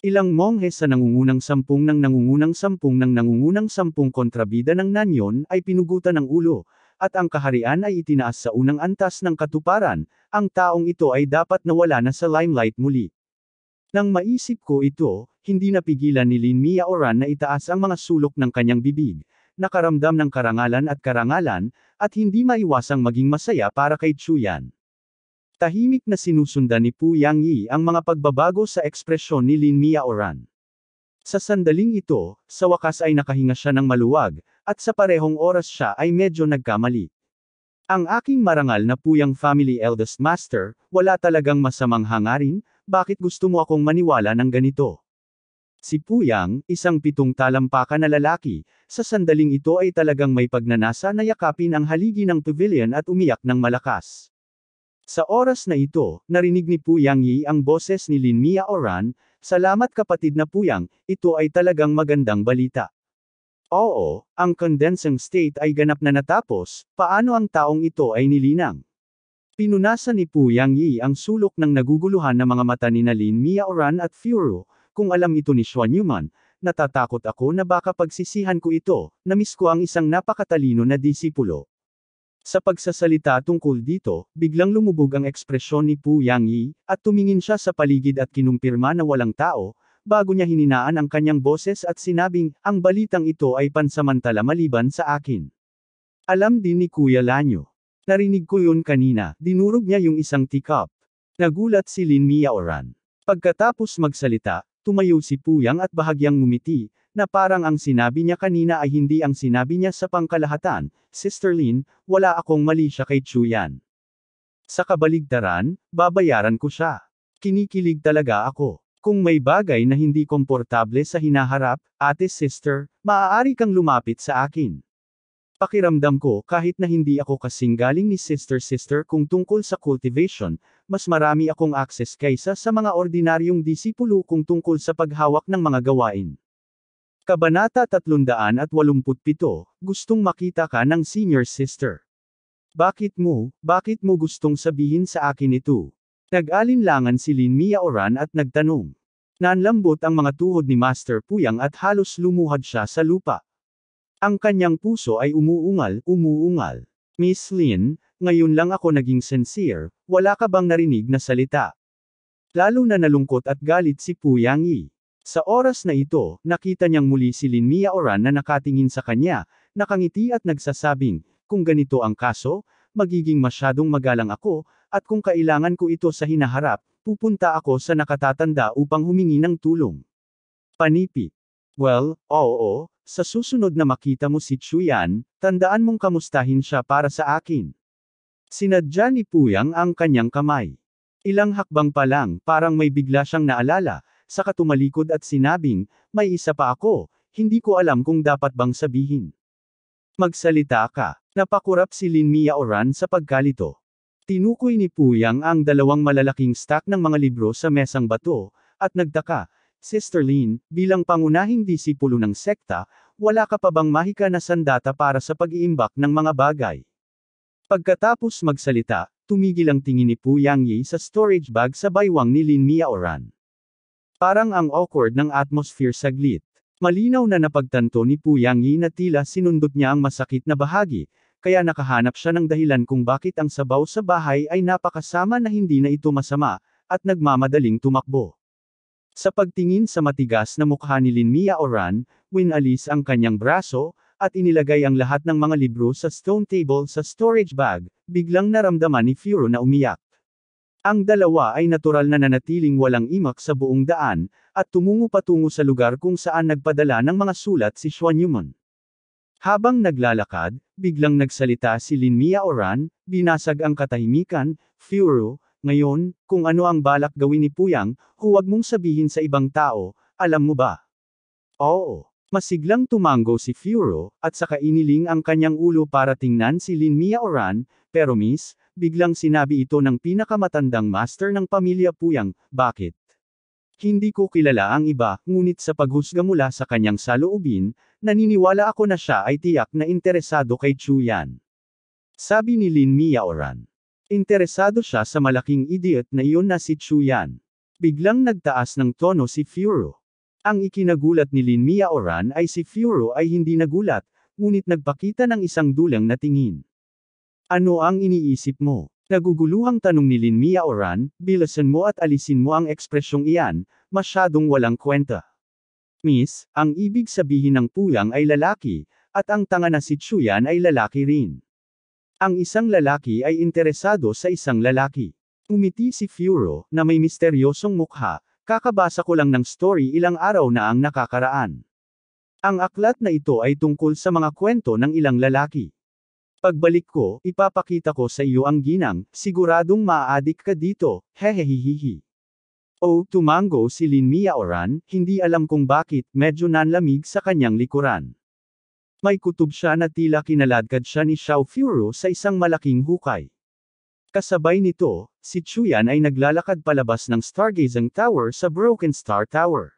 Ilang monghe sa nangungunang sampung ng nangungunang sampung ng nangungunang sampung kontrabida ng Nanyon ay pinugutan ng ulo, at ang kaharian ay itinaas sa unang antas ng katuparan, ang taong ito ay dapat nawala na sa limelight muli. Nang maisip ko ito, hindi napigilan ni Lin Mia Oran na itaas ang mga sulok ng kanyang bibig, nakaramdam ng karangalan at karangalan, at hindi maiwasang maging masaya para kay Chuyan. Tahimik na sinusundan ni Pu Yang Yi ang mga pagbabago sa ekspresyon ni Lin Miaoran. Sa sandaling ito, sa wakas ay nakahinga siya ng maluwag, at sa parehong oras siya ay medyo nagkamali. Ang aking marangal na puyang family eldest master, wala talagang masamang hangarin, bakit gusto mo akong maniwala ng ganito? Si Puyang, isang pitong talampakan na lalaki, sa sandaling ito ay talagang may pagnanasa na yakapin ang haligi ng pavilion at umiyak ng malakas. Sa oras na ito, narinig ni Puyang Yi ang boses ni Lin Mia Oran, Salamat kapatid na Puyang, ito ay talagang magandang balita. Oo, ang condensing state ay ganap na natapos, paano ang taong ito ay nilinang? Pinunasan ni Puyang Yi ang sulok ng naguguluhan ng mga mata ni Lin Mia Oran at Furo, kung alam ito ni Xuan Yuman, natatakot ako na baka pagsisihan ko ito, namiss ko ang isang napakatalino na disipulo. Sa pagsasalita tungkol dito, biglang lumubog ang ekspresyon ni Pu Yang Yi, at tumingin siya sa paligid at kinumpirma na walang tao, bago niya hininaan ang kanyang boses at sinabing, ang balitang ito ay pansamantala maliban sa akin. Alam din ni Kuya Lanyo. Narinig ko yun kanina, dinurog niya yung isang teacup. Nagulat si Lin Miaoran. Pagkatapos magsalita, tumayo si Puyang at bahagyang ngumiti, na parang ang sinabi niya kanina ay hindi ang sinabi niya sa pangkalahatan, Sister Lin, wala akong mali siya kay Chuyan. Sa kabaligtaran, babayaran ko siya. Kinikilig talaga ako. Kung may bagay na hindi komportable sa hinaharap, ate sister, maaari kang lumapit sa akin. Pakiramdam ko kahit na hindi ako kasing galing ni sister sister kung tungkol sa cultivation, mas marami akong access kaysa sa mga ordinaryong disipulo kung tungkol sa paghawak ng mga gawain. Kabanata 387, gustong makita ka ng senior sister. Bakit mo, bakit mo gustong sabihin sa akin ito? Nag-alinlangan si Lin Mia Oran at nagtanong. Nanlambot ang mga tuhod ni Master Puyang at halos lumuhad siya sa lupa. Ang kanyang puso ay umuungal, umuungal. Miss Lin, ngayon lang ako naging sincere, wala ka bang narinig na salita? Lalo na nalungkot at galit si Puyang Yi. Sa oras na ito, nakita niyang muli si Linmia Oran na nakatingin sa kanya, nakangiti at nagsasabing, kung ganito ang kaso, magiging masyadong magalang ako, at kung kailangan ko ito sa hinaharap, pupunta ako sa nakatatanda upang humingi ng tulong. Panipi. Well, oo, sa susunod na makita mo si Chuyan, tandaan mong kamustahin siya para sa akin. Sinadya ni Puyang ang kanyang kamay. Ilang hakbang pa lang, parang may bigla siyang naalala, saka tumalikod at sinabing, may isa pa ako, hindi ko alam kung dapat bang sabihin. Magsalita ka. Napakurap si Linmia Oran sa pagkalito. Tinukoy ni Puyang ang dalawang malalaking stack ng mga libro sa mesang bato, at nagtaka, Sister Lin, bilang pangunahing disipulo ng sekta, wala ka pa bang mahika na sandata para sa pag-iimbak ng mga bagay? Pagkatapos magsalita, tumigil ang tingin ni Puyang Yi sa storage bag sa baywang ni Linmia Oran. Parang ang awkward ng atmosphere saglit. Malinaw na napagtanto ni Puyang Yi na tila sinundot niya ang masakit na bahagi, kaya nakahanap siya ng dahilan kung bakit ang sabaw sa bahay ay napakasama na hindi na ito masama, at nagmamadaling tumakbo. Sa pagtingin sa matigas na mukha ni Lin Linmia Oran, winalis ang kanyang braso, at inilagay ang lahat ng mga libro sa stone table sa storage bag, biglang naramdaman ni Furo na umiyak. Ang dalawa ay natural na nanatiling walang imak sa buong daan, at tumungo patungo sa lugar kung saan nagpadala ng mga sulat si Xuan Yumon. Habang naglalakad, biglang nagsalita si Linmia Oran, binasag ang katahimikan, Furo, ngayon, kung ano ang balak gawin ni Puyang, huwag mong sabihin sa ibang tao, alam mo ba? Oo. Masiglang tumango si Furo, at saka iniling ang kanyang ulo para tingnan si Linmia Oran, pero miss, biglang sinabi ito ng pinakamatandang master ng pamilya Puyang, bakit? Hindi ko kilala ang iba, ngunit sa paghusga mula sa kanyang saloobin, naniniwala ako na siya ay tiyak na interesado kay Chu Yan. Sabi ni Lin Miaoran. Interesado siya sa malaking idiot na iyon na si Chu Yan. Biglang nagtaas ng tono si Furo. Ang ikinagulat ni Lin Miaoran ay si Furo ay hindi nagulat, ngunit nagpakita ng isang dulang na tingin. Ano ang iniisip mo? Naguguluhang tanong ni Linmia Oran, bilasan mo at alisin mo ang ekspresyong iyan, masyadong walang kwenta. Miss, ang ibig sabihin ng puyang ay lalaki, at ang tanga na si Chuyan ay lalaki rin. Ang isang lalaki ay interesado sa isang lalaki. Umiti si Furo, na may misteryosong mukha, kakabasa ko lang ng story ilang araw na ang nakakaraan. Ang aklat na ito ay tungkol sa mga kwento ng ilang lalaki. Pagbalik ko, ipapakita ko sa iyo ang ginang, siguradong maaadik ka dito, hehehihihi. O, oh, tumango si Linmia Oran, hindi alam kung bakit, medyo nanlamig sa kanyang likuran. May kutob siya na tila kinaladkad siya ni Xiao Furo sa isang malaking hukay. Kasabay nito, si Chuyan ay naglalakad palabas ng Stargazing Tower sa Broken Star Tower.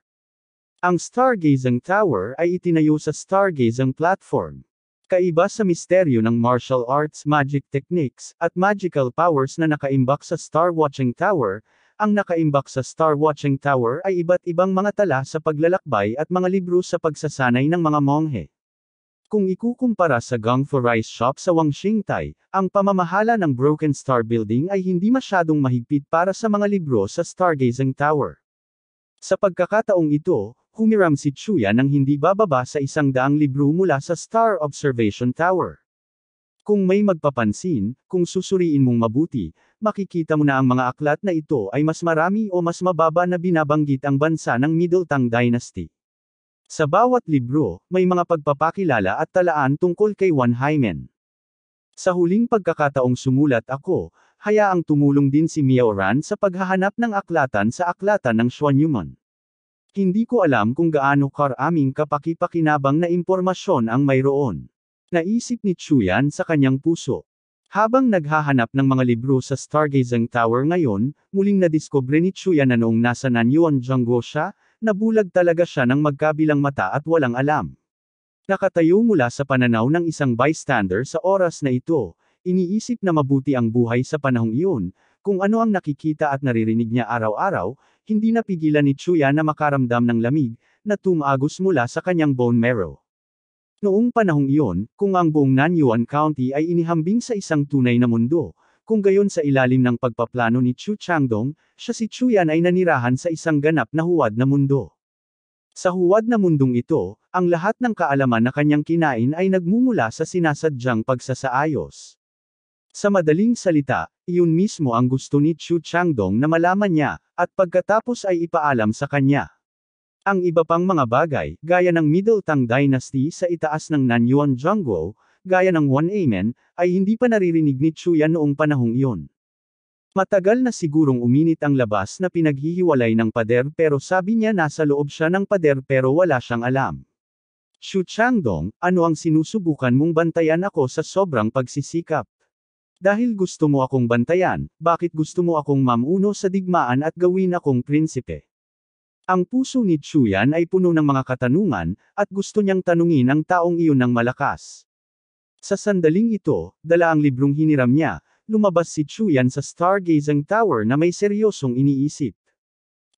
Ang Stargazing Tower ay itinayo sa Stargazing Platform. Kaiba sa misteryo ng martial arts magic techniques at magical powers na nakaimbak sa Star Watching Tower, ang nakaimbak sa Star Watching Tower ay iba't ibang mga tala sa paglalakbay at mga libro sa pagsasanay ng mga monghe. Kung ikukumpara sa Gang for Rice Shop sa Wang Xingtai, ang pamamahala ng Broken Star Building ay hindi masyadong mahigpit para sa mga libro sa Stargazing Tower. Sa pagkakataong ito, Humiram si Chuya nang hindi bababa sa isang daang libro mula sa Star Observation Tower. Kung may magpapansin, kung susuriin mong mabuti, makikita mo na ang mga aklat na ito ay mas marami o mas mababa na binabanggit ang bansa ng Middle Tang Dynasty. Sa bawat libro, may mga pagpapakilala at talaan tungkol kay Wan Hymen. Sa huling pagkakataong sumulat ako, hayaang tumulong din si Miao Ran sa paghahanap ng aklatan sa aklatan ng Xuan Yuman. Hindi ko alam kung gaano karaming kapakipakinabang na impormasyon ang mayroon. Naisip ni Chuyan sa kanyang puso. Habang naghahanap ng mga libro sa Stargazing Tower ngayon, muling nadiskubre ni Chuyan na noong nasa Nanyuan Django siya, nabulag talaga siya ng magkabilang mata at walang alam. Nakatayo mula sa pananaw ng isang bystander sa oras na ito, iniisip na mabuti ang buhay sa panahong iyon, kung ano ang nakikita at naririnig niya araw-araw, hindi napigilan ni Chuya na makaramdam ng lamig, na tumagos mula sa kanyang bone marrow. Noong panahong iyon, kung ang buong Nanyuan County ay inihambing sa isang tunay na mundo, kung gayon sa ilalim ng pagpaplano ni Chu Changdong, siya si Chuyan ay nanirahan sa isang ganap na huwad na mundo. Sa huwad na mundong ito, ang lahat ng kaalaman na kanyang kinain ay nagmumula sa sinasadyang pagsasaayos. Sa madaling salita, iyon mismo ang gusto ni Chu Changdong na malaman niya, at pagkatapos ay ipaalam sa kanya. Ang iba pang mga bagay, gaya ng Middle Tang Dynasty sa itaas ng Nanyuan Zhongguo, gaya ng One Amen, ay hindi pa naririnig ni Chuya noong panahong iyon. Matagal na sigurong uminit ang labas na pinaghihiwalay ng pader pero sabi niya nasa loob siya ng pader pero wala siyang alam. Chu Changdong, ano ang sinusubukan mong bantayan ako sa sobrang pagsisikap? Dahil gusto mo akong bantayan, bakit gusto mo akong mamuno sa digmaan at gawin akong prinsipe? Ang puso ni Chuyan ay puno ng mga katanungan, at gusto niyang tanungin ang taong iyon ng malakas. Sa sandaling ito, dala ang librong hiniram niya, lumabas si Chuyan sa Stargazing Tower na may seryosong iniisip.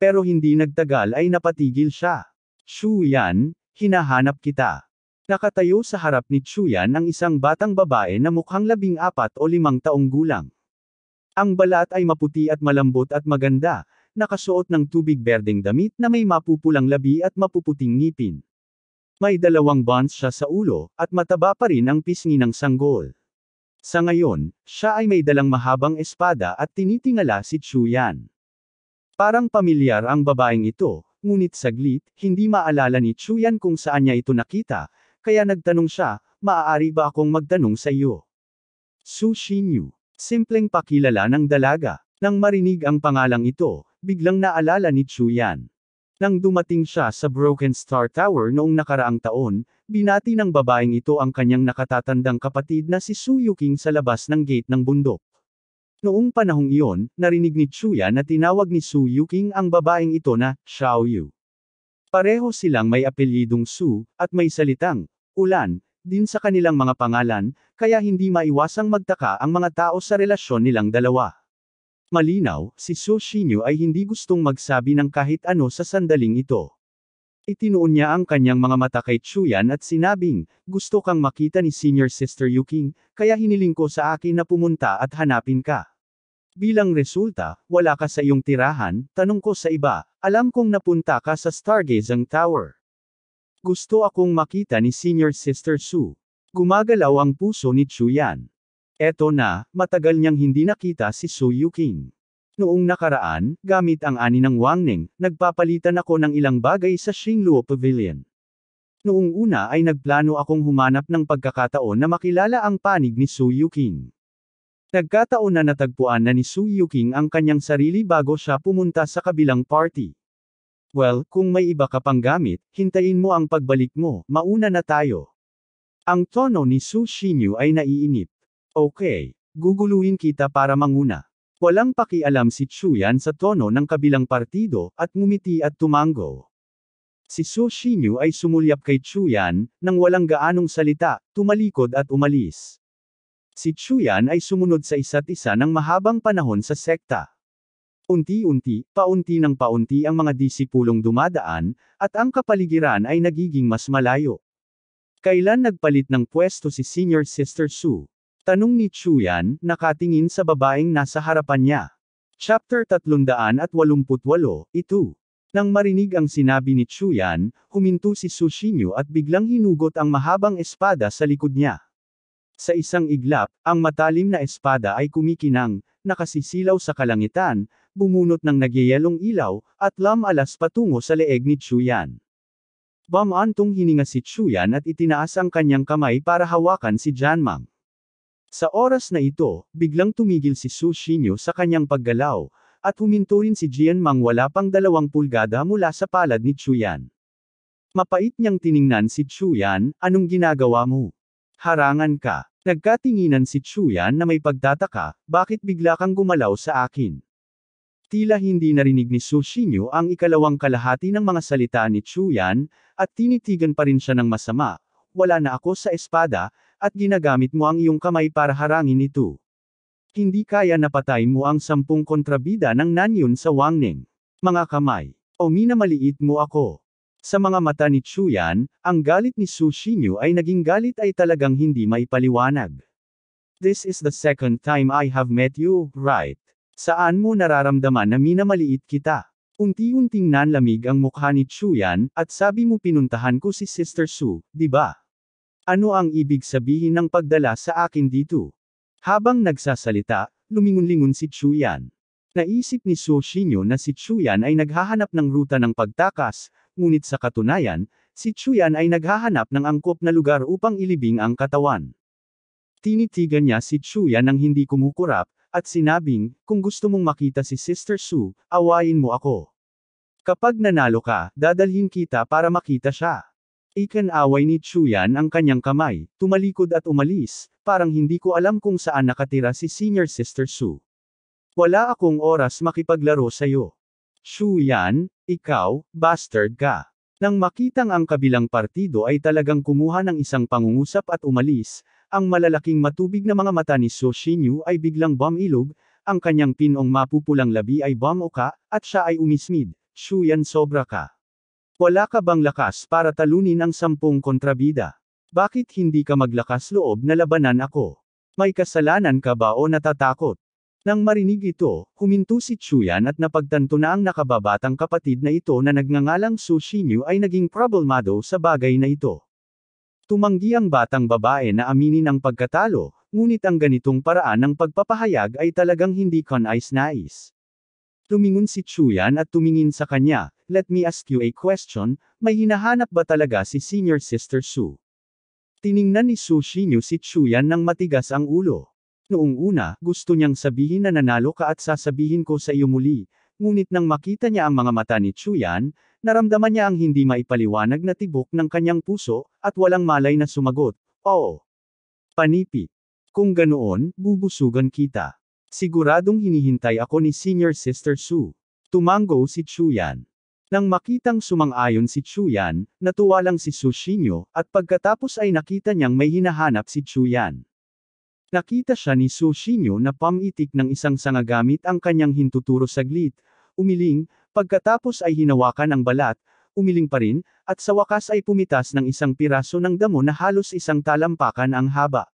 Pero hindi nagtagal ay napatigil siya. Chuyan, hinahanap kita. Nakatayo sa harap ni Chuyan ang isang batang babae na mukhang labing apat o limang taong gulang. Ang balat ay maputi at malambot at maganda, nakasuot ng tubig berdeng damit na may mapupulang labi at mapuputing ngipin. May dalawang bonds siya sa ulo, at mataba pa rin ang pisngi ng sanggol. Sa ngayon, siya ay may dalang mahabang espada at tinitingala si Chuyan. Parang pamilyar ang babaeng ito, ngunit saglit, hindi maalala ni Chuyan kung saan niya ito nakita, kaya nagtanong siya, maaari ba akong magtanong sa iyo? Su Xinyu. Simpleng pakilala ng dalaga. Nang marinig ang pangalang ito, biglang naalala ni Chu Yan. Nang dumating siya sa Broken Star Tower noong nakaraang taon, binati ng babaeng ito ang kanyang nakatatandang kapatid na si Su Suyuking sa labas ng gate ng bundok. Noong panahong iyon, narinig ni Chuya na tinawag ni Su Suyuking ang babaeng ito na Xiao Yu. Pareho silang may apelyidong Su, at may salitang, ulan, din sa kanilang mga pangalan, kaya hindi maiwasang magtaka ang mga tao sa relasyon nilang dalawa. Malinaw, si Su Shinyu ay hindi gustong magsabi ng kahit ano sa sandaling ito. Itinuon niya ang kanyang mga mata kay Chuyan at sinabing, gusto kang makita ni Senior Sister Yuking, kaya hiniling ko sa akin na pumunta at hanapin ka. Bilang resulta, wala ka sa iyong tirahan, tanong ko sa iba, alam kong napunta ka sa Stargazing Tower. Gusto akong makita ni Senior Sister Sue. Gumagalaw ang puso ni Chu Yan. Eto na, matagal niyang hindi nakita si Su Yuking. Noong nakaraan, gamit ang ani ng Wang Ning, nagpapalitan ako ng ilang bagay sa Xingluo Pavilion. Noong una ay nagplano akong humanap ng pagkakataon na makilala ang panig ni Su Yuking. Nagkataon na natagpuan na ni Su Yuking ang kanyang sarili bago siya pumunta sa kabilang party. Well, kung may iba ka pang gamit, hintayin mo ang pagbalik mo, mauna na tayo. Ang tono ni Su Shinyu ay naiinip. Okay, guguluhin kita para manguna. Walang pakialam si Chuyan sa tono ng kabilang partido, at ngumiti at tumango. Si Su Shinyu ay sumulyap kay Chuyan, nang walang gaanong salita, tumalikod at umalis. Si Chuyan ay sumunod sa isa't isa ng mahabang panahon sa sekta. Unti-unti, paunti ng paunti ang mga disipulong dumadaan, at ang kapaligiran ay nagiging mas malayo. Kailan nagpalit ng pwesto si Senior Sister Su? Tanong ni Chuyan, nakatingin sa babaeng nasa harapan niya. Chapter 388, Ito. Nang marinig ang sinabi ni Chuyan, huminto si Su Sushinyo at biglang hinugot ang mahabang espada sa likod niya. Sa isang iglap, ang matalim na espada ay kumikinang, nakasisilaw sa kalangitan, bumunot ng nagyayalong ilaw, at lamalas patungo sa leeg ni Chuyan. Bamantong hininga si Chuyan at itinaas ang kanyang kamay para hawakan si Janmang. Sa oras na ito, biglang tumigil si Su Shinyo sa kanyang paggalaw, at huminto rin si Jianmang wala pang dalawang pulgada mula sa palad ni Chuyan. Mapait niyang tiningnan si Chuyan, anong ginagawa mo? Harangan ka. Nagkatinginan si Chuyan na may pagtataka, bakit bigla kang gumalaw sa akin? Tila hindi narinig ni Su Xinyu ang ikalawang kalahati ng mga salita ni Chuyan, at tinitigan pa rin siya ng masama, wala na ako sa espada, at ginagamit mo ang iyong kamay para harangin ito. Hindi kaya napatay mo ang sampung kontrabida ng Nanyun sa Wangning. Mga kamay, o minamaliit mo ako. Sa mga mata ni Chuyan, ang galit ni Su Xinyu ay naging galit ay talagang hindi maipaliwanag. This is the second time I have met you, right? Saan mo nararamdaman na minamaliit kita? Unti-unting nanlamig ang mukha ni Chuyan, at sabi mo pinuntahan ko si Sister Su, di ba? Ano ang ibig sabihin ng pagdala sa akin dito? Habang nagsasalita, lumingon-lingon si Chuyan. Naisip ni Su Shinyo na si Chuyan ay naghahanap ng ruta ng pagtakas, ngunit sa katunayan, si Chuyan ay naghahanap ng angkop na lugar upang ilibing ang katawan. Tinitigan niya si Chuyan ng hindi kumukurap, at sinabing, kung gusto mong makita si Sister Su, awayin mo ako. Kapag nanalo ka, dadalhin kita para makita siya. Ikanaway ni Chuyan ang kanyang kamay, tumalikod at umalis, parang hindi ko alam kung saan nakatira si Senior Sister Su. Wala akong oras makipaglaro sa'yo. Shu Yan, ikaw, bastard ka. Nang makitang ang kabilang partido ay talagang kumuha ng isang pangungusap at umalis, ang malalaking matubig na mga mata ni So Shinyu ay biglang bum ilog, ang kanyang pinong mapupulang labi ay bum oka, at siya ay umismid, Shuyan sobra ka. Wala ka bang lakas para talunin ang sampung kontrabida? Bakit hindi ka maglakas loob na labanan ako? May kasalanan ka ba o natatakot? Nang marinig ito, huminto si Chuyan at napagtanto na ang nakababatang kapatid na ito na nagngangalang Su Xinyu ay naging problemado sa bagay na ito. Tumanggi ang batang babae na aminin ang pagkatalo, ngunit ang ganitong paraan ng pagpapahayag ay talagang hindi kanais-nais. Tumingon si Chuyan at tumingin sa kanya, let me ask you a question, may hinahanap ba talaga si senior sister Su? Tiningnan ni Su Xinyu si Chuyan ng matigas ang ulo. Noong una, gusto niyang sabihin na nanalo ka at sasabihin ko sa iyo muli, ngunit nang makita niya ang mga mata ni Chuyan, naramdaman niya ang hindi maipaliwanag na tibok ng kanyang puso, at walang malay na sumagot, Oo. Panipi. Kung ganoon, bubusugan kita. Siguradong hinihintay ako ni Senior Sister Su. Tumango si Chuyan. Nang makitang sumang-ayon si Chuyan, natuwa lang si Sushinyo, at pagkatapos ay nakita niyang may hinahanap si Chuyan. Nakita siya ni Sushinyo na pamitik ng isang sanga gamit ang kanyang hintuturo saglit, umiling, pagkatapos ay hinawakan ang balat, umiling pa rin, at sa wakas ay pumitas ng isang piraso ng damo na halos isang talampakan ang haba.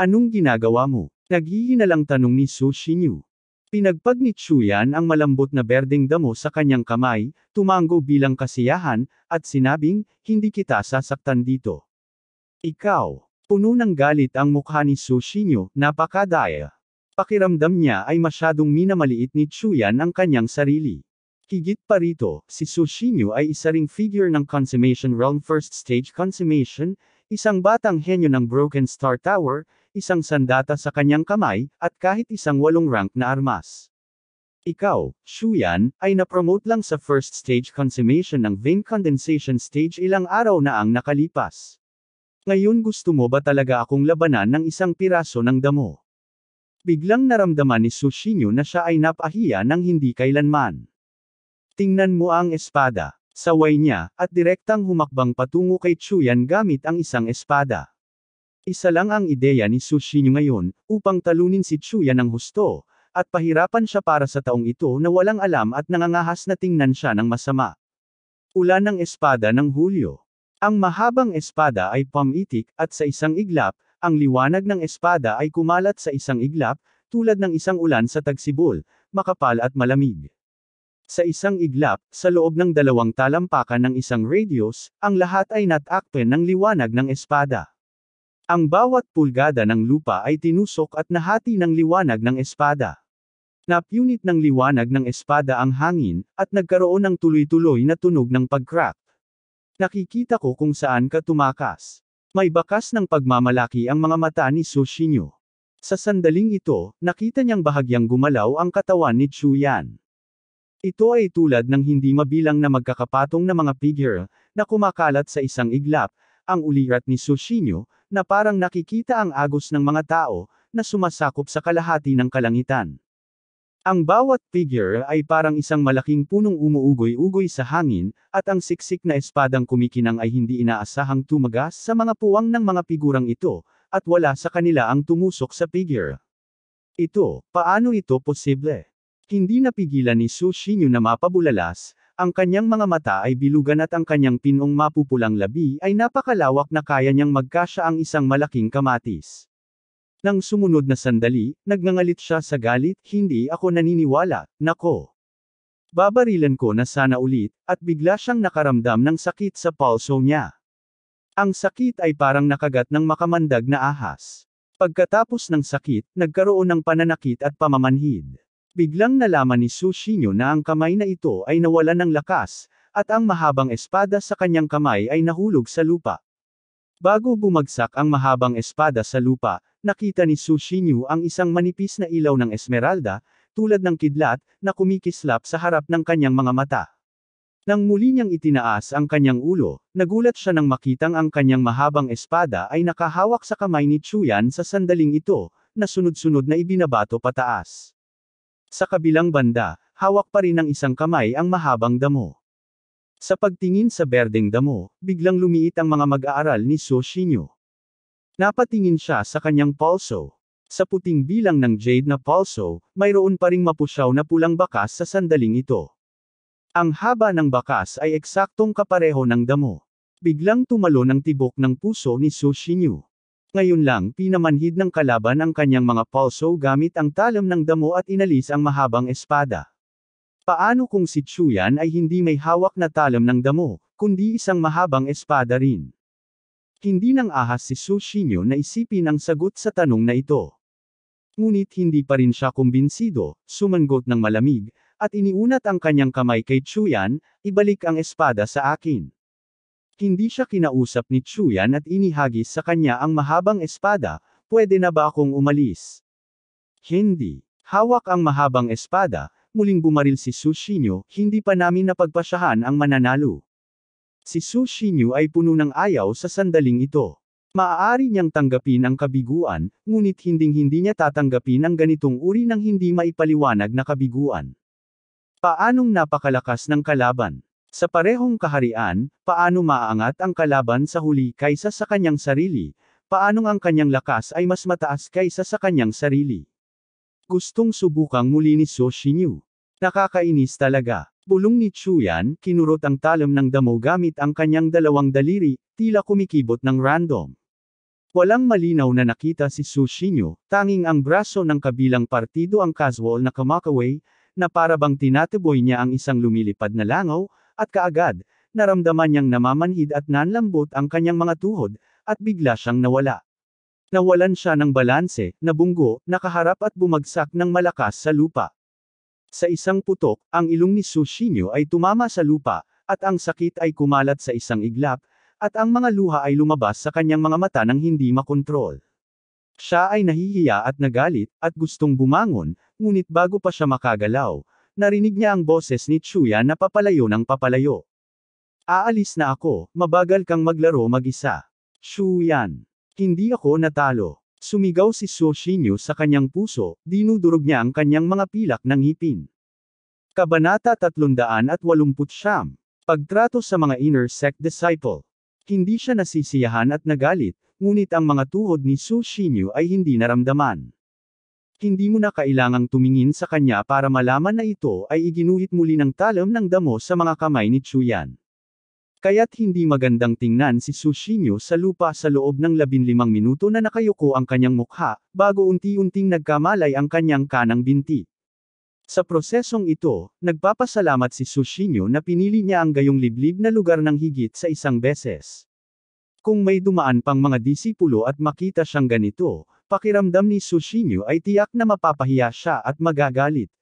Anong ginagawa mo? Naghihinalang tanong ni Sushinyo. Pinagpag ni Chuyan ang malambot na berdeng damo sa kanyang kamay, tumango bilang kasiyahan, at sinabing, hindi kita sasaktan dito. Ikaw. Puno ng galit ang mukha ni Sushinyo, napakadaya. Pakiramdam niya ay masyadong minamaliit ni Chuyan ang kanyang sarili. Higit pa rito, si Sushinyo ay isa ring figure ng Consummation Realm First Stage Consummation, isang batang henyo ng Broken Star Tower, isang sandata sa kanyang kamay, at kahit isang walong rank na armas. Ikaw, Shuyan, ay napromote lang sa first stage consummation ng vein condensation stage ilang araw na ang nakalipas. Ngayon gusto mo ba talaga akong labanan ng isang piraso ng damo? Biglang naramdaman ni Sushinyo na siya ay napahiya ng hindi kailanman. Tingnan mo ang espada, saway niya, at direktang humakbang patungo kay Chuyan gamit ang isang espada. Isa lang ang ideya ni Sushinyo ngayon, upang talunin si Chuyan ng husto, at pahirapan siya para sa taong ito na walang alam at nangangahas na tingnan siya ng masama. Ulan ng espada ng Hulyo ang mahabang espada ay pamitik, at sa isang iglap, ang liwanag ng espada ay kumalat sa isang iglap, tulad ng isang ulan sa tagsibol, makapal at malamig. Sa isang iglap, sa loob ng dalawang talampakan ng isang radius, ang lahat ay natakpen ng liwanag ng espada. Ang bawat pulgada ng lupa ay tinusok at nahati ng liwanag ng espada. Napunit ng liwanag ng espada ang hangin, at nagkaroon ng tuloy-tuloy na tunog ng pagkrak. Nakikita ko kung saan ka tumakas. May bakas ng pagmamalaki ang mga mata ni Sushinyo. Sa sandaling ito, nakita niyang bahagyang gumalaw ang katawan ni Chuyan. Ito ay tulad ng hindi mabilang na magkakapatong na mga figure, na kumakalat sa isang iglap, ang ulirat ni Sushinyo, na parang nakikita ang agos ng mga tao, na sumasakop sa kalahati ng kalangitan. Ang bawat figure ay parang isang malaking punong umuugoy-ugoy sa hangin, at ang siksik na espadang kumikinang ay hindi inaasahang tumagas sa mga puwang ng mga figurang ito, at wala sa kanila ang tumusok sa figure. Ito, paano ito posible? Hindi napigilan ni Su Shinyu na mapabulalas, ang kanyang mga mata ay bilugan at ang kanyang pinong mapupulang labi ay napakalawak na kaya niyang magkasya ang isang malaking kamatis. Nang sumunod na sandali, nagngangalit siya sa galit, hindi ako naniniwala, nako. Babarilan ko na sana ulit, at bigla siyang nakaramdam ng sakit sa pulso niya. Ang sakit ay parang nakagat ng makamandag na ahas. Pagkatapos ng sakit, nagkaroon ng pananakit at pamamanhid. Biglang nalaman ni Sushinyo na ang kamay na ito ay nawalan ng lakas, at ang mahabang espada sa kanyang kamay ay nahulog sa lupa. Bago bumagsak ang mahabang espada sa lupa, nakita ni Su Xinyu ang isang manipis na ilaw ng esmeralda, tulad ng kidlat, na kumikislap sa harap ng kanyang mga mata. Nang muli niyang itinaas ang kanyang ulo, nagulat siya nang makitang ang kanyang mahabang espada ay nakahawak sa kamay ni Chuyan sa sandaling ito, na sunod-sunod na ibinabato pataas. Sa kabilang banda, hawak pa rin ng isang kamay ang mahabang damo. Sa pagtingin sa berdeng damo, biglang lumiit ang mga mag-aaral ni So Shinyo. Napatingin siya sa kanyang pulso. Sa puting bilang ng jade na pulso, mayroon pa ring mapusyaw na pulang bakas sa sandaling ito. Ang haba ng bakas ay eksaktong kapareho ng damo. Biglang tumalo ng tibok ng puso ni Su Shinyu. Ngayon lang pinamanhid ng kalaban ang kanyang mga pulso gamit ang talam ng damo at inalis ang mahabang espada. Paano kung si Chuyan ay hindi may hawak na talam ng damo, kundi isang mahabang espada rin? Hindi nang ahas si Sushinyo na isipin ang sagot sa tanong na ito. Ngunit hindi pa rin siya kumbinsido, sumanggot ng malamig, at iniunat ang kanyang kamay kay Chuyan, ibalik ang espada sa akin. Hindi siya kinausap ni Chuyan at inihagis sa kanya ang mahabang espada, pwede na ba akong umalis? Hindi. Hawak ang mahabang espada, muling bumaril si Sushinyo, hindi pa namin napagpasyahan ang mananalo. Si Su Shinyu ay puno ng ayaw sa sandaling ito. Maaari niyang tanggapin ang kabiguan, ngunit hinding-hindi niya tatanggapin ang ganitong uri ng hindi maipaliwanag na kabiguan. Paanong napakalakas ng kalaban? Sa parehong kaharian, paano maangat ang kalaban sa huli kaysa sa kanyang sarili? Paanong ang kanyang lakas ay mas mataas kaysa sa kanyang sarili? Gustong subukang muli ni So Shinyu. Nakakainis talaga. Bulong ni Chuyan, kinurot ang talam ng damo gamit ang kanyang dalawang daliri, tila kumikibot ng random. Walang malinaw na nakita si Su Shinyo, tanging ang braso ng kabilang partido ang casual na kamakaway, na parabang tinatiboy niya ang isang lumilipad na langaw, at kaagad, naramdaman niyang namamanhid at nanlambot ang kanyang mga tuhod, at bigla siyang nawala. Nawalan siya ng balanse, nabunggo, nakaharap at bumagsak ng malakas sa lupa. Sa isang putok, ang ilong ni Sushinyo ay tumama sa lupa, at ang sakit ay kumalat sa isang iglap, at ang mga luha ay lumabas sa kanyang mga mata nang hindi makontrol. Siya ay nahihiya at nagalit, at gustong bumangon, ngunit bago pa siya makagalaw, narinig niya ang boses ni Chuya na papalayo ng papalayo. Aalis na ako, mabagal kang maglaro mag-isa. Chuyan. Hindi ako natalo. Sumigaw si Soshinyo sa kanyang puso, dinudurog niya ang kanyang mga pilak ng ngipin. Kabanata 389 Pagtrato sa mga inner sect disciple. Hindi siya nasisiyahan at nagalit, ngunit ang mga tuhod ni Sushinyo ay hindi naramdaman. Hindi mo na kailangang tumingin sa kanya para malaman na ito ay iginuhit muli ng talam ng damo sa mga kamay ni Chuyan. Kaya't hindi magandang tingnan si Sushinyo sa lupa sa loob ng 15 minuto na nakayuko ang kanyang mukha, bago unti-unting nagkamalay ang kanyang kanang binti. Sa prosesong ito, nagpapasalamat si Sushinyo na pinili niya ang gayong liblib na lugar ng higit sa isang beses. Kung may dumaan pang mga disipulo at makita siyang ganito, pakiramdam ni Sushinyo ay tiyak na mapapahiya siya at magagalit.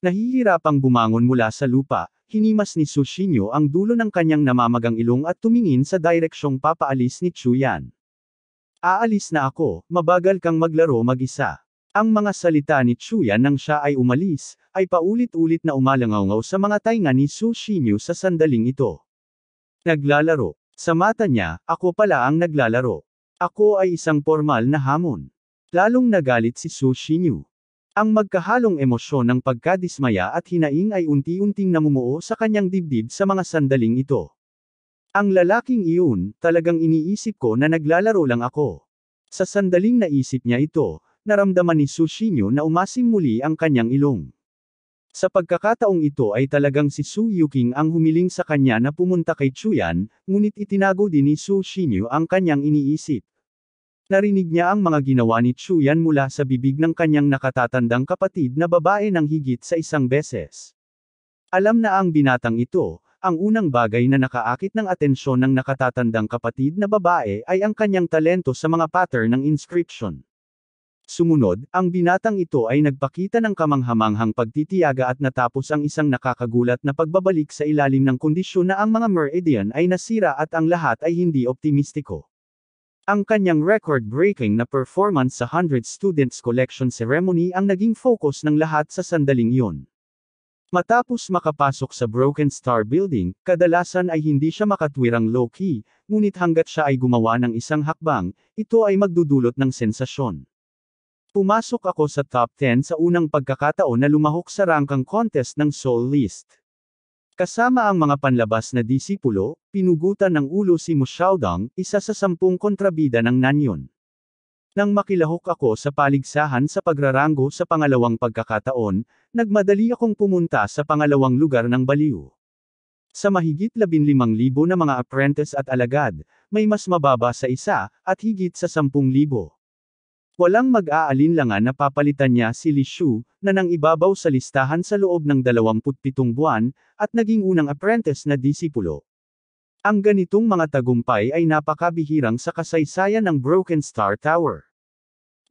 Nahihirapang bumangon mula sa lupa, hinimas ni Sushinyo ang dulo ng kanyang namamagang ilong at tumingin sa direksyong papaalis ni Chuyan. Aalis na ako, mabagal kang maglaro mag-isa. Ang mga salita ni Chuyan nang siya ay umalis, ay paulit-ulit na umalangaw ngaw sa mga tainga ni Sushinyo sa sandaling ito. Naglalaro. Sa mata niya, ako pala ang naglalaro. Ako ay isang formal na hamon. Lalong nagalit si Sushinyo. Ang magkahalong emosyon ng pagkadismaya at hinaing ay unti-unting namumuo sa kanyang dibdib sa mga sandaling ito. Ang lalaking iyon, talagang iniisip ko na naglalaro lang ako. Sa sandaling naisip niya ito, naramdaman ni Sushinyo na umasim muli ang kanyang ilong. Sa pagkakataong ito ay talagang si Su Yuking ang humiling sa kanya na pumunta kay Chuyan, ngunit itinago din ni Su Shinyu ang kanyang iniisip. Narinig niya ang mga ginawa ni Chuyan mula sa bibig ng kanyang nakatatandang kapatid na babae ng higit sa isang beses. Alam na ang binatang ito, ang unang bagay na nakaakit ng atensyon ng nakatatandang kapatid na babae ay ang kanyang talento sa mga pattern ng inscription. Sumunod, ang binatang ito ay nagpakita ng kamanghamanghang pagtitiyaga at natapos ang isang nakakagulat na pagbabalik sa ilalim ng kondisyon na ang mga meridian ay nasira at ang lahat ay hindi optimistiko. Ang kanyang record-breaking na performance sa 100 Students Collection Ceremony ang naging focus ng lahat sa sandaling yun. Matapos makapasok sa Broken Star Building, kadalasan ay hindi siya makatwirang low-key, ngunit hanggat siya ay gumawa ng isang hakbang, ito ay magdudulot ng sensasyon. Pumasok ako sa top 10 sa unang pagkakataon na lumahok sa rangkang contest ng Soul List. Kasama ang mga panlabas na disipulo, pinugutan ng ulo si Mo Xiaodong, isa sa sampung kontrabida ng Nanyon. Nang makilahok ako sa paligsahan sa pagraranggo sa pangalawang pagkakataon, nagmadali akong pumunta sa pangalawang lugar ng baliw. Sa mahigit 15,000 na mga apprentice at alagad, may mas mababa sa isa, at higit sa 10,000. Walang mag-aalinlangan na papalitan niya si Li Shu, na nang ibabaw sa listahan sa loob ng 27 buwan, at naging unang apprentice na disipulo. Ang ganitong mga tagumpay ay napakabihirang sa kasaysayan ng Broken Star Tower.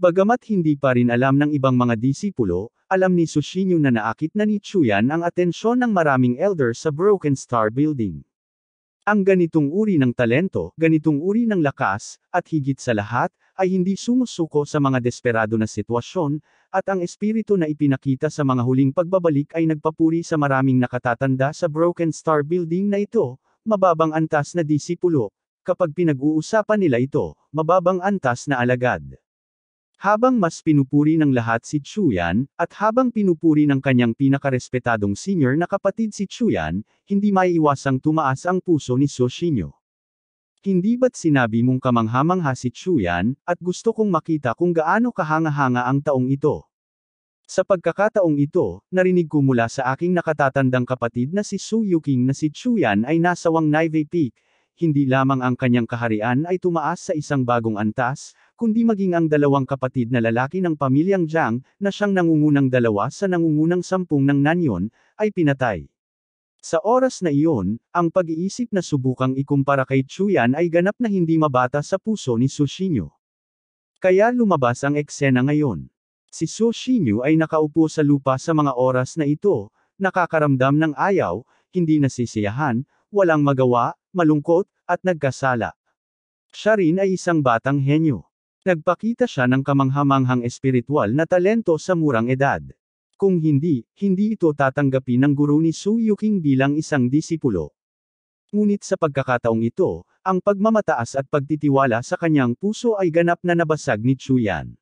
Bagamat hindi pa rin alam ng ibang mga disipulo, alam ni Sushinyo na naakit na ni Chuyan ang atensyon ng maraming elder sa Broken Star Building. Ang ganitong uri ng talento, ganitong uri ng lakas, at higit sa lahat, ay hindi sumusuko sa mga desperado na sitwasyon, at ang espiritu na ipinakita sa mga huling pagbabalik ay nagpapuri sa maraming nakatatanda sa Broken Star Building na ito, mababang antas na disipulo, kapag pinag-uusapan nila ito, mababang antas na alagad. Habang mas pinupuri ng lahat si Chuyan, at habang pinupuri ng kanyang pinakarespetadong senior na kapatid si Chuyan, hindi maiiwasang tumaas ang puso ni Soshinyo. Hindi ba't sinabi mong kamanghamangha si Chuyan, at gusto kong makita kung gaano kahanga-hanga ang taong ito. Sa pagkakataong ito, narinig ko mula sa aking nakatatandang kapatid na si Su Yuking na si Chuyan ay nasa Wang Naive Peak, hindi lamang ang kanyang kaharian ay tumaas sa isang bagong antas, kundi maging ang dalawang kapatid na lalaki ng pamilyang Jiang, na siyang nangungunang dalawa sa nangungunang sampung ng Nanyon, ay pinatay. Sa oras na iyon, ang pag-iisip na subukang ikumpara kay Chuyan ay ganap na hindi mabata sa puso ni Sushinyo. Kaya lumabas ang eksena ngayon. Si Sushinyo ay nakaupo sa lupa sa mga oras na ito, nakakaramdam ng ayaw, hindi nasisiyahan, walang magawa, malungkot, at nagkasala. Siya rin ay isang batang henyo. Nagpakita siya ng kamanghamanghang espiritual na talento sa murang edad. Kung hindi, hindi ito tatanggapin ng guru ni Su Yuking bilang isang disipulo. Ngunit sa pagkakataong ito, ang pagmamataas at pagtitiwala sa kanyang puso ay ganap na nabasag ni Chuyan.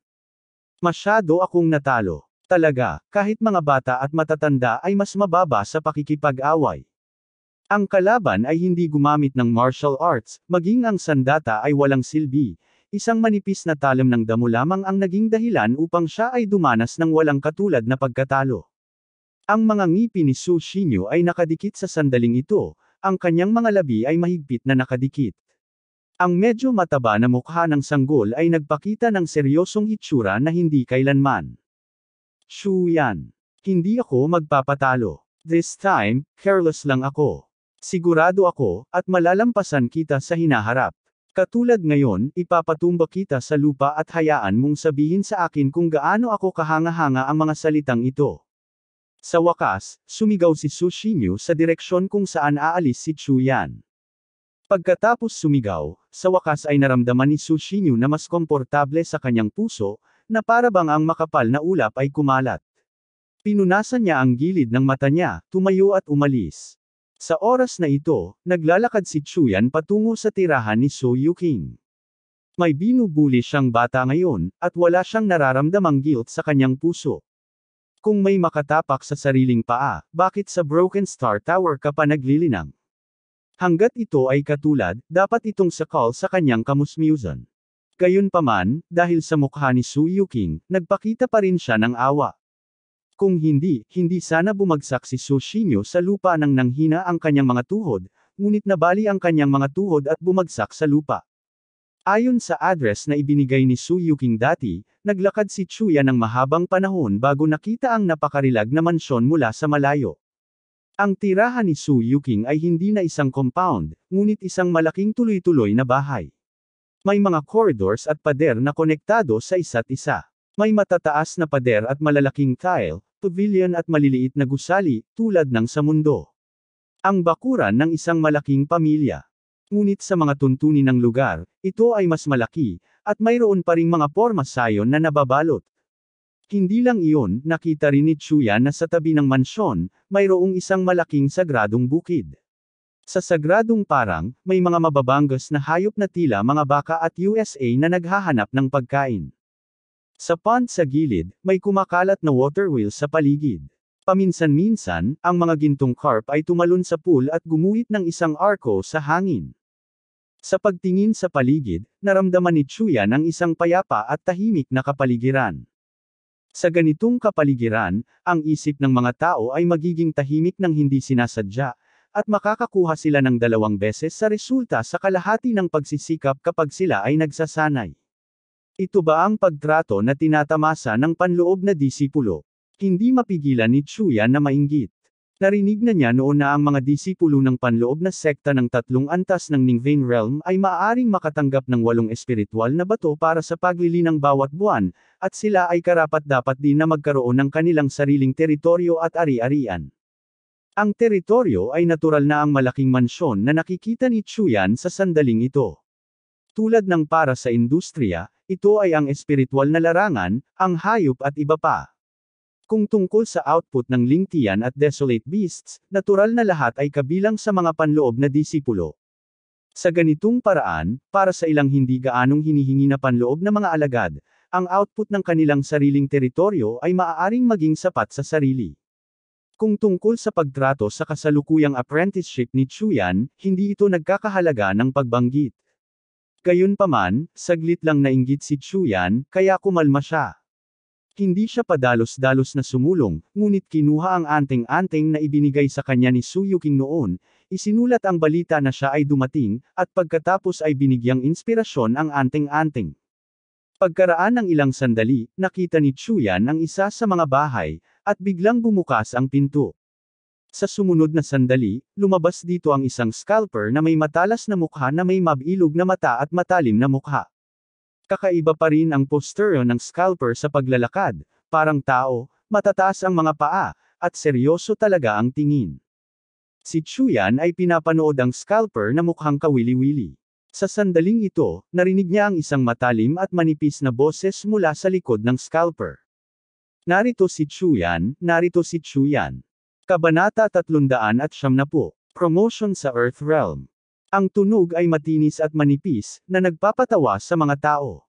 Masyado akong natalo. Talaga, kahit mga bata at matatanda ay mas mababa sa pakikipag-away. Ang kalaban ay hindi gumamit ng martial arts, maging ang sandata ay walang silbi, Isang manipis na talam ng damo lamang ang naging dahilan upang siya ay dumanas ng walang katulad na pagkatalo. Ang mga ngipin ni Su Shinyo ay nakadikit sa sandaling ito, ang kanyang mga labi ay mahigpit na nakadikit. Ang medyo mataba na mukha ng sanggol ay nagpakita ng seryosong itsura na hindi kailanman. Yan. Hindi ako magpapatalo. This time, careless lang ako. Sigurado ako, at malalampasan kita sa hinaharap. Katulad ngayon, ipapatumba kita sa lupa at hayaan mong sabihin sa akin kung gaano ako kahanga-hanga ang mga salitang ito. Sa wakas, sumigaw si Su Shinyu sa direksyon kung saan aalis si Chu Yan. Pagkatapos sumigaw, sa wakas ay naramdaman ni Su Shinyu na mas komportable sa kanyang puso, na parabang ang makapal na ulap ay kumalat. Pinunasan niya ang gilid ng mata niya, tumayo at umalis. Sa oras na ito, naglalakad si Chuyan patungo sa tirahan ni So Yuking. May binubuli siyang bata ngayon, at wala siyang nararamdamang guilt sa kanyang puso. Kung may makatapak sa sariling paa, bakit sa Broken Star Tower ka pa naglilinang? Hanggat ito ay katulad, dapat itong sakal sa kanyang kamusmusan. Gayunpaman, dahil sa mukha ni Su Yuking, nagpakita pa rin siya ng awa. Kung hindi, hindi sana bumagsak si Sushinyo sa lupa nang nanghina ang kanyang mga tuhod, ngunit nabali ang kanyang mga tuhod at bumagsak sa lupa. Ayon sa address na ibinigay ni Su Yuking dati, naglakad si Chuya ng mahabang panahon bago nakita ang napakarilag na mansyon mula sa malayo. Ang tirahan ni Su Yuking ay hindi na isang compound, ngunit isang malaking tuloy-tuloy na bahay. May mga corridors at pader na konektado sa isa't isa. May matataas na pader at malalaking tile, pavilion at maliliit na gusali, tulad ng sa mundo. Ang bakuran ng isang malaking pamilya. Ngunit sa mga tuntunin ng lugar, ito ay mas malaki, at mayroon pa ring mga porma sayon na nababalot. Hindi lang iyon, nakita rin ni Chuya na sa tabi ng mansyon, mayroong isang malaking sagradong bukid. Sa sagradong parang, may mga mababanggas na hayop na tila mga baka at USA na naghahanap ng pagkain. Sa pond sa gilid, may kumakalat na water wheel sa paligid. Paminsan-minsan, ang mga gintong carp ay tumalon sa pool at gumuhit ng isang arko sa hangin. Sa pagtingin sa paligid, naramdaman ni Chuya ng isang payapa at tahimik na kapaligiran. Sa ganitong kapaligiran, ang isip ng mga tao ay magiging tahimik ng hindi sinasadya, at makakakuha sila ng dalawang beses sa resulta sa kalahati ng pagsisikap kapag sila ay nagsasanay. Ito ba ang pagtrato na tinatamasa ng panloob na disipulo? Hindi mapigilan ni Chuya na mainggit. Narinig na niya noon na ang mga disipulo ng panloob na sekta ng tatlong antas ng Ningvain Realm ay maaaring makatanggap ng walong espiritual na bato para sa paglili ng bawat buwan, at sila ay karapat-dapat din na magkaroon ng kanilang sariling teritoryo at ari-arian. Ang teritoryo ay natural na ang malaking mansyon na nakikita ni Chuyan sa sandaling ito. Tulad ng para sa industriya, ito ay ang espiritual na larangan, ang hayop at iba pa. Kung tungkol sa output ng Lingtian at Desolate Beasts, natural na lahat ay kabilang sa mga panloob na disipulo. Sa ganitong paraan, para sa ilang hindi gaanong hinihingi na panloob na mga alagad, ang output ng kanilang sariling teritoryo ay maaaring maging sapat sa sarili. Kung tungkol sa pagtrato sa kasalukuyang apprenticeship ni Chuyan, hindi ito nagkakahalaga ng pagbanggit. Gayunpaman, saglit lang nainggit si Chuyan, kaya kumalma siya. Hindi siya padalos-dalos na sumulong, ngunit kinuha ang anting-anting na ibinigay sa kanya ni Suyuking noon, isinulat ang balita na siya ay dumating, at pagkatapos ay binigyang inspirasyon ang anting-anting. Pagkaraan ng ilang sandali, nakita ni Chuyan ang isa sa mga bahay, at biglang bumukas ang pinto. Sa sumunod na sandali, lumabas dito ang isang scalper na may matalas na mukha na may mabilog na mata at matalim na mukha. Kakaiba pa rin ang posturyo ng scalper sa paglalakad, parang tao, matataas ang mga paa, at seryoso talaga ang tingin. Si Chuyan ay pinapanood ang scalper na mukhang kawili-wili. Sa sandaling ito, narinig niya ang isang matalim at manipis na boses mula sa likod ng scalper. Narito si Chuyan, narito si Chuyan. Kabanata 370, Promotion sa Earth Realm. Ang tunog ay matinis at manipis, na nagpapatawa sa mga tao.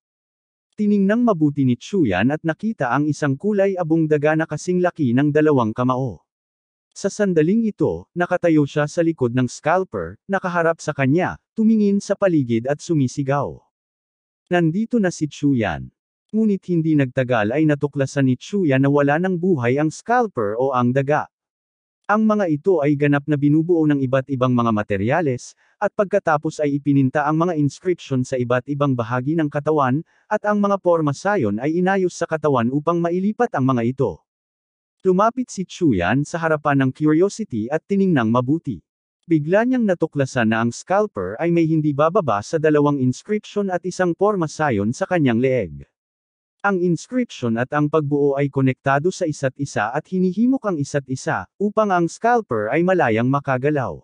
Tiningnang mabuti ni Chuyan at nakita ang isang kulay abong daga na kasing laki ng dalawang kamao. Sa sandaling ito, nakatayo siya sa likod ng scalper, nakaharap sa kanya, tumingin sa paligid at sumisigaw. Nandito na si Chuyan. Ngunit hindi nagtagal ay natuklasan ni Chuyan na wala ng buhay ang scalper o ang daga. Ang mga ito ay ganap na binubuo ng iba't ibang mga materyales, at pagkatapos ay ipininta ang mga inscription sa iba't ibang bahagi ng katawan, at ang mga porma sayon ay inayos sa katawan upang mailipat ang mga ito. Lumapit si Chuyan sa harapan ng curiosity at tiningnang mabuti. Bigla niyang natuklasan na ang scalper ay may hindi bababa sa dalawang inscription at isang porma sayon sa kanyang leeg. Ang inscription at ang pagbuo ay konektado sa isa't isa at hinihimok ang isa't isa, upang ang scalper ay malayang makagalaw.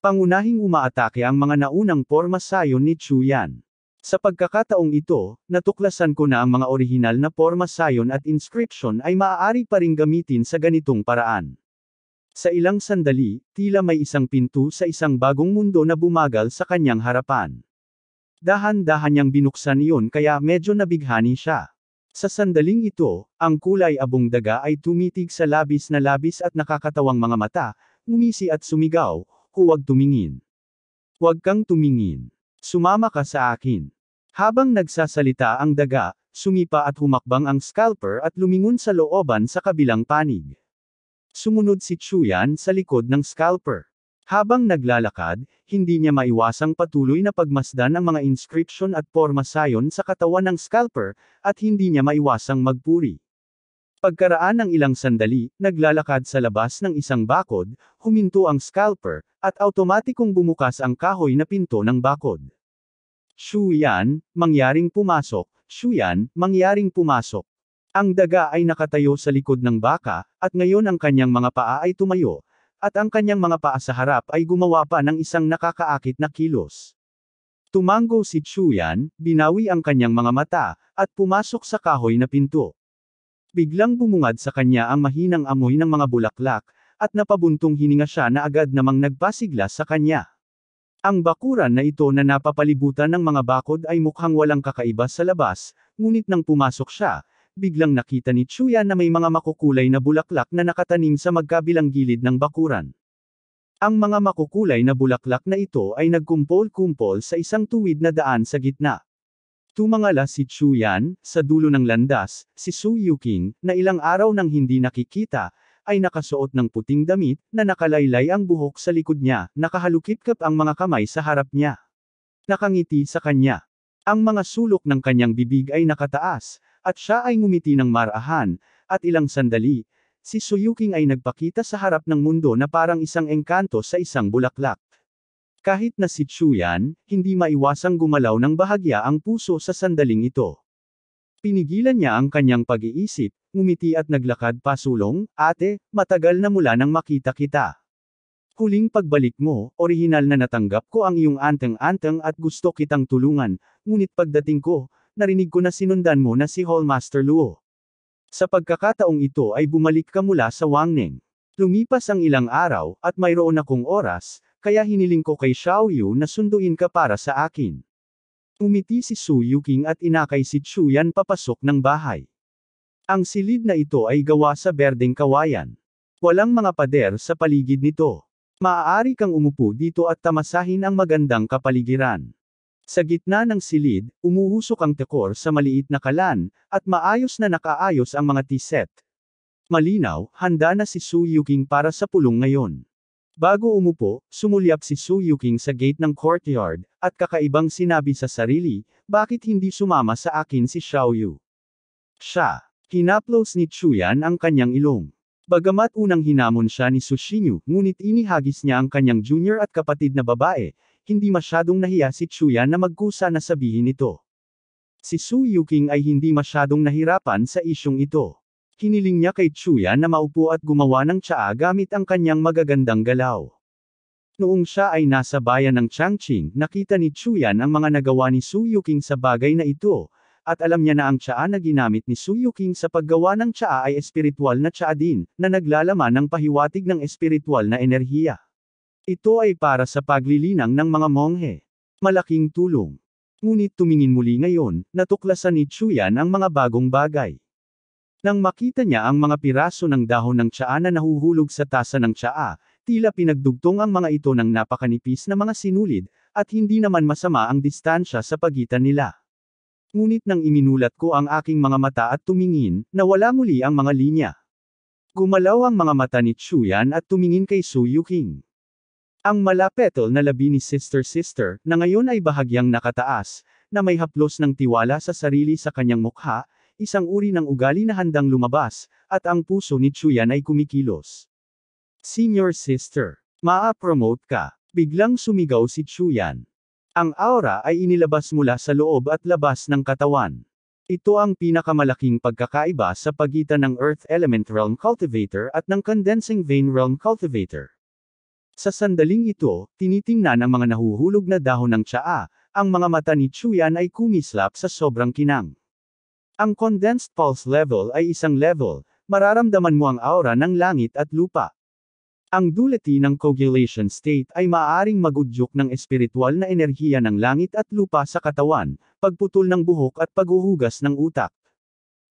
Pangunahing umaatake ang mga naunang porma sayon ni Yan. Sa pagkakataong ito, natuklasan ko na ang mga orihinal na porma sayon at inscription ay maaari pa ring gamitin sa ganitong paraan. Sa ilang sandali, tila may isang pinto sa isang bagong mundo na bumagal sa kanyang harapan. Dahan-dahan niyang binuksan iyon kaya medyo nabighani siya. Sa sandaling ito, ang kulay abong daga ay tumitig sa labis na labis at nakakatawang mga mata, ngumisi at sumigaw, huwag tumingin. Huwag kang tumingin. Sumama ka sa akin. Habang nagsasalita ang daga, sumipa at humakbang ang scalper at lumingon sa looban sa kabilang panig. Sumunod si Chuyan sa likod ng scalper. Habang naglalakad, hindi niya maiwasang patuloy na pagmasdan ang mga inscription at porma sayon sa katawan ng scalper, at hindi niya maiwasang magpuri. Pagkaraan ng ilang sandali, naglalakad sa labas ng isang bakod, huminto ang scalper, at automatikong bumukas ang kahoy na pinto ng bakod. Shuyan, mangyaring pumasok, Shuyan, mangyaring pumasok. Ang daga ay nakatayo sa likod ng baka, at ngayon ang kanyang mga paa ay tumayo, at ang kanyang mga paa sa harap ay gumawa pa ng isang nakakaakit na kilos. Tumanggo si Chuyan, binawi ang kanyang mga mata, at pumasok sa kahoy na pinto. Biglang bumungad sa kanya ang mahinang amoy ng mga bulaklak, at napabuntong hininga siya na agad namang nagpasigla sa kanya. Ang bakuran na ito na napapalibutan ng mga bakod ay mukhang walang kakaiba sa labas, ngunit nang pumasok siya, biglang nakita ni Chuya na may mga makukulay na bulaklak na nakatanim sa magkabilang gilid ng bakuran. Ang mga makukulay na bulaklak na ito ay nagkumpol-kumpol sa isang tuwid na daan sa gitna. Tumangala si Chuyan, sa dulo ng landas, si Su Yuking, na ilang araw nang hindi nakikita, ay nakasuot ng puting damit, na nakalaylay ang buhok sa likod niya, nakahalukip-kap ang mga kamay sa harap niya. Nakangiti sa kanya. Ang mga sulok ng kanyang bibig ay nakataas, at siya ay ngumiti ng marahan, at ilang sandali, si Suyuking ay nagpakita sa harap ng mundo na parang isang engkanto sa isang bulaklak. Kahit na si Chuyan, hindi maiwasang gumalaw ng bahagya ang puso sa sandaling ito. Pinigilan niya ang kanyang pag-iisip, ngumiti at naglakad pasulong, ate, matagal na mula nang makita kita. Huling pagbalik mo, orihinal na natanggap ko ang iyong anteng-anteng at gusto kitang tulungan, ngunit pagdating ko, narinig ko na sinundan mo na si Hallmaster Luo. Sa pagkakataong ito ay bumalik ka mula sa Wangning. Lumipas ang ilang araw, at mayroon akong oras, kaya hiniling ko kay Xiaoyu na sunduin ka para sa akin. Umiti si Su Yuking at inakay si Chuyan papasok ng bahay. Ang silid na ito ay gawa sa berdeng kawayan. Walang mga pader sa paligid nito. Maaari kang umupo dito at tamasahin ang magandang kapaligiran. Sa gitna ng silid, umuusok ang tekor sa maliit na kalan, at maayos na nakaayos ang mga tiset. Malinaw, handa na si Su Yuking para sa pulong ngayon. Bago umupo, sumulyap si Su Yuking sa gate ng courtyard, at kakaibang sinabi sa sarili, bakit hindi sumama sa akin si Xiaoyu? Siya, hinaplos ni Chuyan ang kanyang ilong. Bagamat unang hinamon siya ni Sushinyu, ngunit inihagis niya ang kanyang junior at kapatid na babae, hindi masyadong nahiya si Chuya na magkusa na sabihin ito. Si Su Yuking ay hindi masyadong nahirapan sa isyong ito. Hiniling niya kay Chuya na maupo at gumawa ng tsaa gamit ang kanyang magagandang galaw. Noong siya ay nasa bayan ng Changqing, nakita ni Chuyan ang mga nagawa ni Su Yuking sa bagay na ito, at alam niya na ang tsaa na ginamit ni Su Yuking sa paggawa ng tsaa ay espiritual na tsaa din, na naglalaman ng pahiwatig ng espiritual na enerhiya. Ito ay para sa paglilinang ng mga monghe. Malaking tulong. Ngunit tumingin muli ngayon, natuklasan ni Chuyan ang mga bagong bagay. Nang makita niya ang mga piraso ng dahon ng tsaa na nahuhulog sa tasa ng tsaa, tila pinagdugtong ang mga ito ng napakanipis na mga sinulid, at hindi naman masama ang distansya sa pagitan nila. Ngunit nang iminulat ko ang aking mga mata at tumingin, nawala muli ang mga linya. Gumalaw ang mga mata ni Chuyan at tumingin kay Su Yuking. Ang mala petal na labi ni Sister Sister, na ngayon ay bahagyang nakataas, na may haplos ng tiwala sa sarili sa kanyang mukha, isang uri ng ugali na handang lumabas, at ang puso ni Chuyan ay kumikilos. Senior Sister, maa-promote ka. Biglang sumigaw si Chuyan. Ang aura ay inilabas mula sa loob at labas ng katawan. Ito ang pinakamalaking pagkakaiba sa pagitan ng Earth Element Realm Cultivator at ng Condensing Vein Realm Cultivator. Sa sandaling ito, tinitingnan ang mga nahuhulog na dahon ng tsaa, ang mga mata ni Chuyan ay kumislap sa sobrang kinang. Ang condensed pulse level ay isang level, mararamdaman mo ang aura ng langit at lupa. Ang duleti ng coagulation state ay maaaring magudyok ng espiritual na enerhiya ng langit at lupa sa katawan, pagputol ng buhok at paghuhugas ng utak.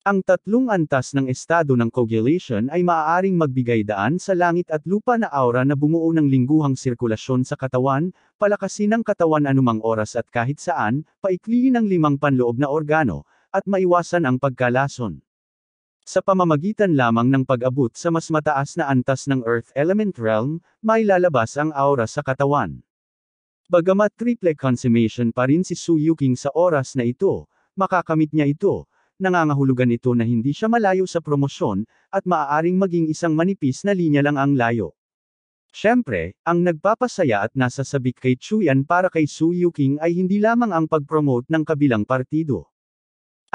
Ang tatlong antas ng estado ng coagulation ay maaaring magbigay daan sa langit at lupa na aura na bumuo ng lingguhang sirkulasyon sa katawan, palakasin ang katawan anumang oras at kahit saan, paikliin ang limang panloob na organo, at maiwasan ang pagkalason. Sa pamamagitan lamang ng pag-abot sa mas mataas na antas ng Earth Element Realm, may lalabas ang aura sa katawan. Bagamat triple consummation pa rin si Su Yuking sa oras na ito, makakamit niya ito, nangangahulugan ito na hindi siya malayo sa promosyon, at maaaring maging isang manipis na linya lang ang layo. Siyempre, ang nagpapasaya at nasasabik kay Chuyan para kay Su Yuking ay hindi lamang ang pag-promote ng kabilang partido.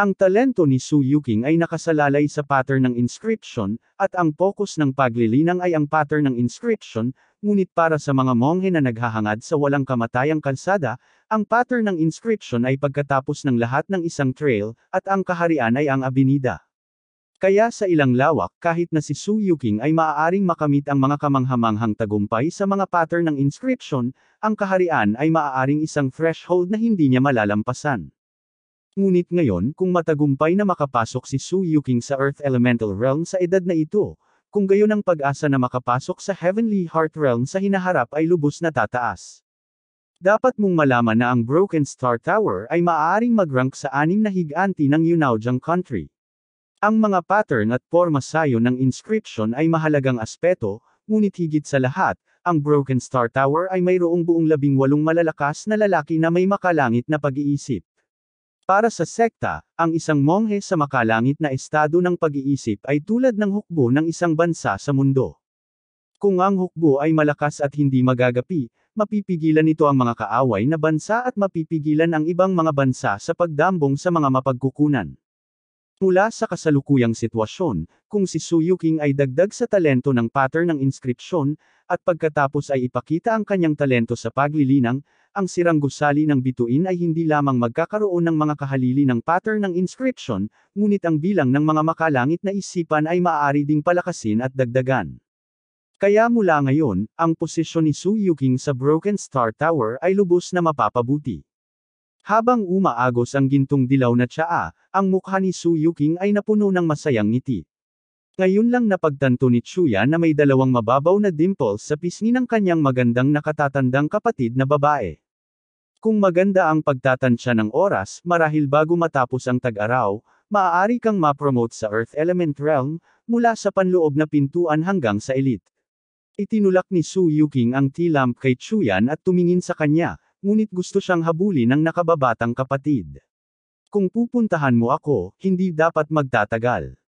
Ang talento ni Su Yuking ay nakasalalay sa pattern ng inscription, at ang focus ng paglilinang ay ang pattern ng inscription, ngunit para sa mga monghe na naghahangad sa walang kamatayang kalsada, ang pattern ng inscription ay pagkatapos ng lahat ng isang trail, at ang kaharian ay ang abinida. Kaya sa ilang lawak kahit na si Su Yuking ay maaaring makamit ang mga kamanghamanghang tagumpay sa mga pattern ng inscription, ang kaharian ay maaaring isang threshold na hindi niya malalampasan. Ngunit ngayon kung matagumpay na makapasok si Su Yuking sa Earth Elemental Realm sa edad na ito, kung gayon ang pag-asa na makapasok sa Heavenly Heart Realm sa hinaharap ay lubos na tataas. Dapat mong malaman na ang Broken Star Tower ay maaaring magrank sa anim na higanti ng Yunaojang Country. Ang mga pattern at forma sayo ng inscription ay mahalagang aspeto, ngunit higit sa lahat, ang Broken Star Tower ay mayroong buong labing walong malalakas na lalaki na may makalangit na pag-iisip. Para sa sekta, ang isang monghe sa makalangit na estado ng pag-iisip ay tulad ng hukbo ng isang bansa sa mundo. Kung ang hukbo ay malakas at hindi magagapi, mapipigilan nito ang mga kaaway na bansa at mapipigilan ang ibang mga bansa sa pagdambong sa mga mapagkukunan. Mula sa kasalukuyang sitwasyon, kung si Suyu King ay dagdag sa talento ng pattern ng inscription, at pagkatapos ay ipakita ang kanyang talento sa paglilinang, ang sirang gusali ng bituin ay hindi lamang magkakaroon ng mga kahalili ng pattern ng inscription, ngunit ang bilang ng mga makalangit na isipan ay maaari ding palakasin at dagdagan. Kaya mula ngayon, ang posisyon ni Su Yuking sa Broken Star Tower ay lubos na mapapabuti. Habang umaagos ang gintong dilaw na tsaa, ang mukha ni Su Yuking ay napuno ng masayang ngiti. Ngayon lang napagtanto ni Chuya na may dalawang mababaw na dimples sa pisngi ng kanyang magandang nakatatandang kapatid na babae. Kung maganda ang pagtatansya ng oras, marahil bago matapos ang tag-araw, maaari kang ma-promote sa Earth Element Realm, mula sa panloob na pintuan hanggang sa elite. Itinulak ni Su Yuking ang T-Lamp kay Chuyan at tumingin sa kanya, ngunit gusto siyang habulin ng nakababatang kapatid. Kung pupuntahan mo ako, hindi dapat magtatagal.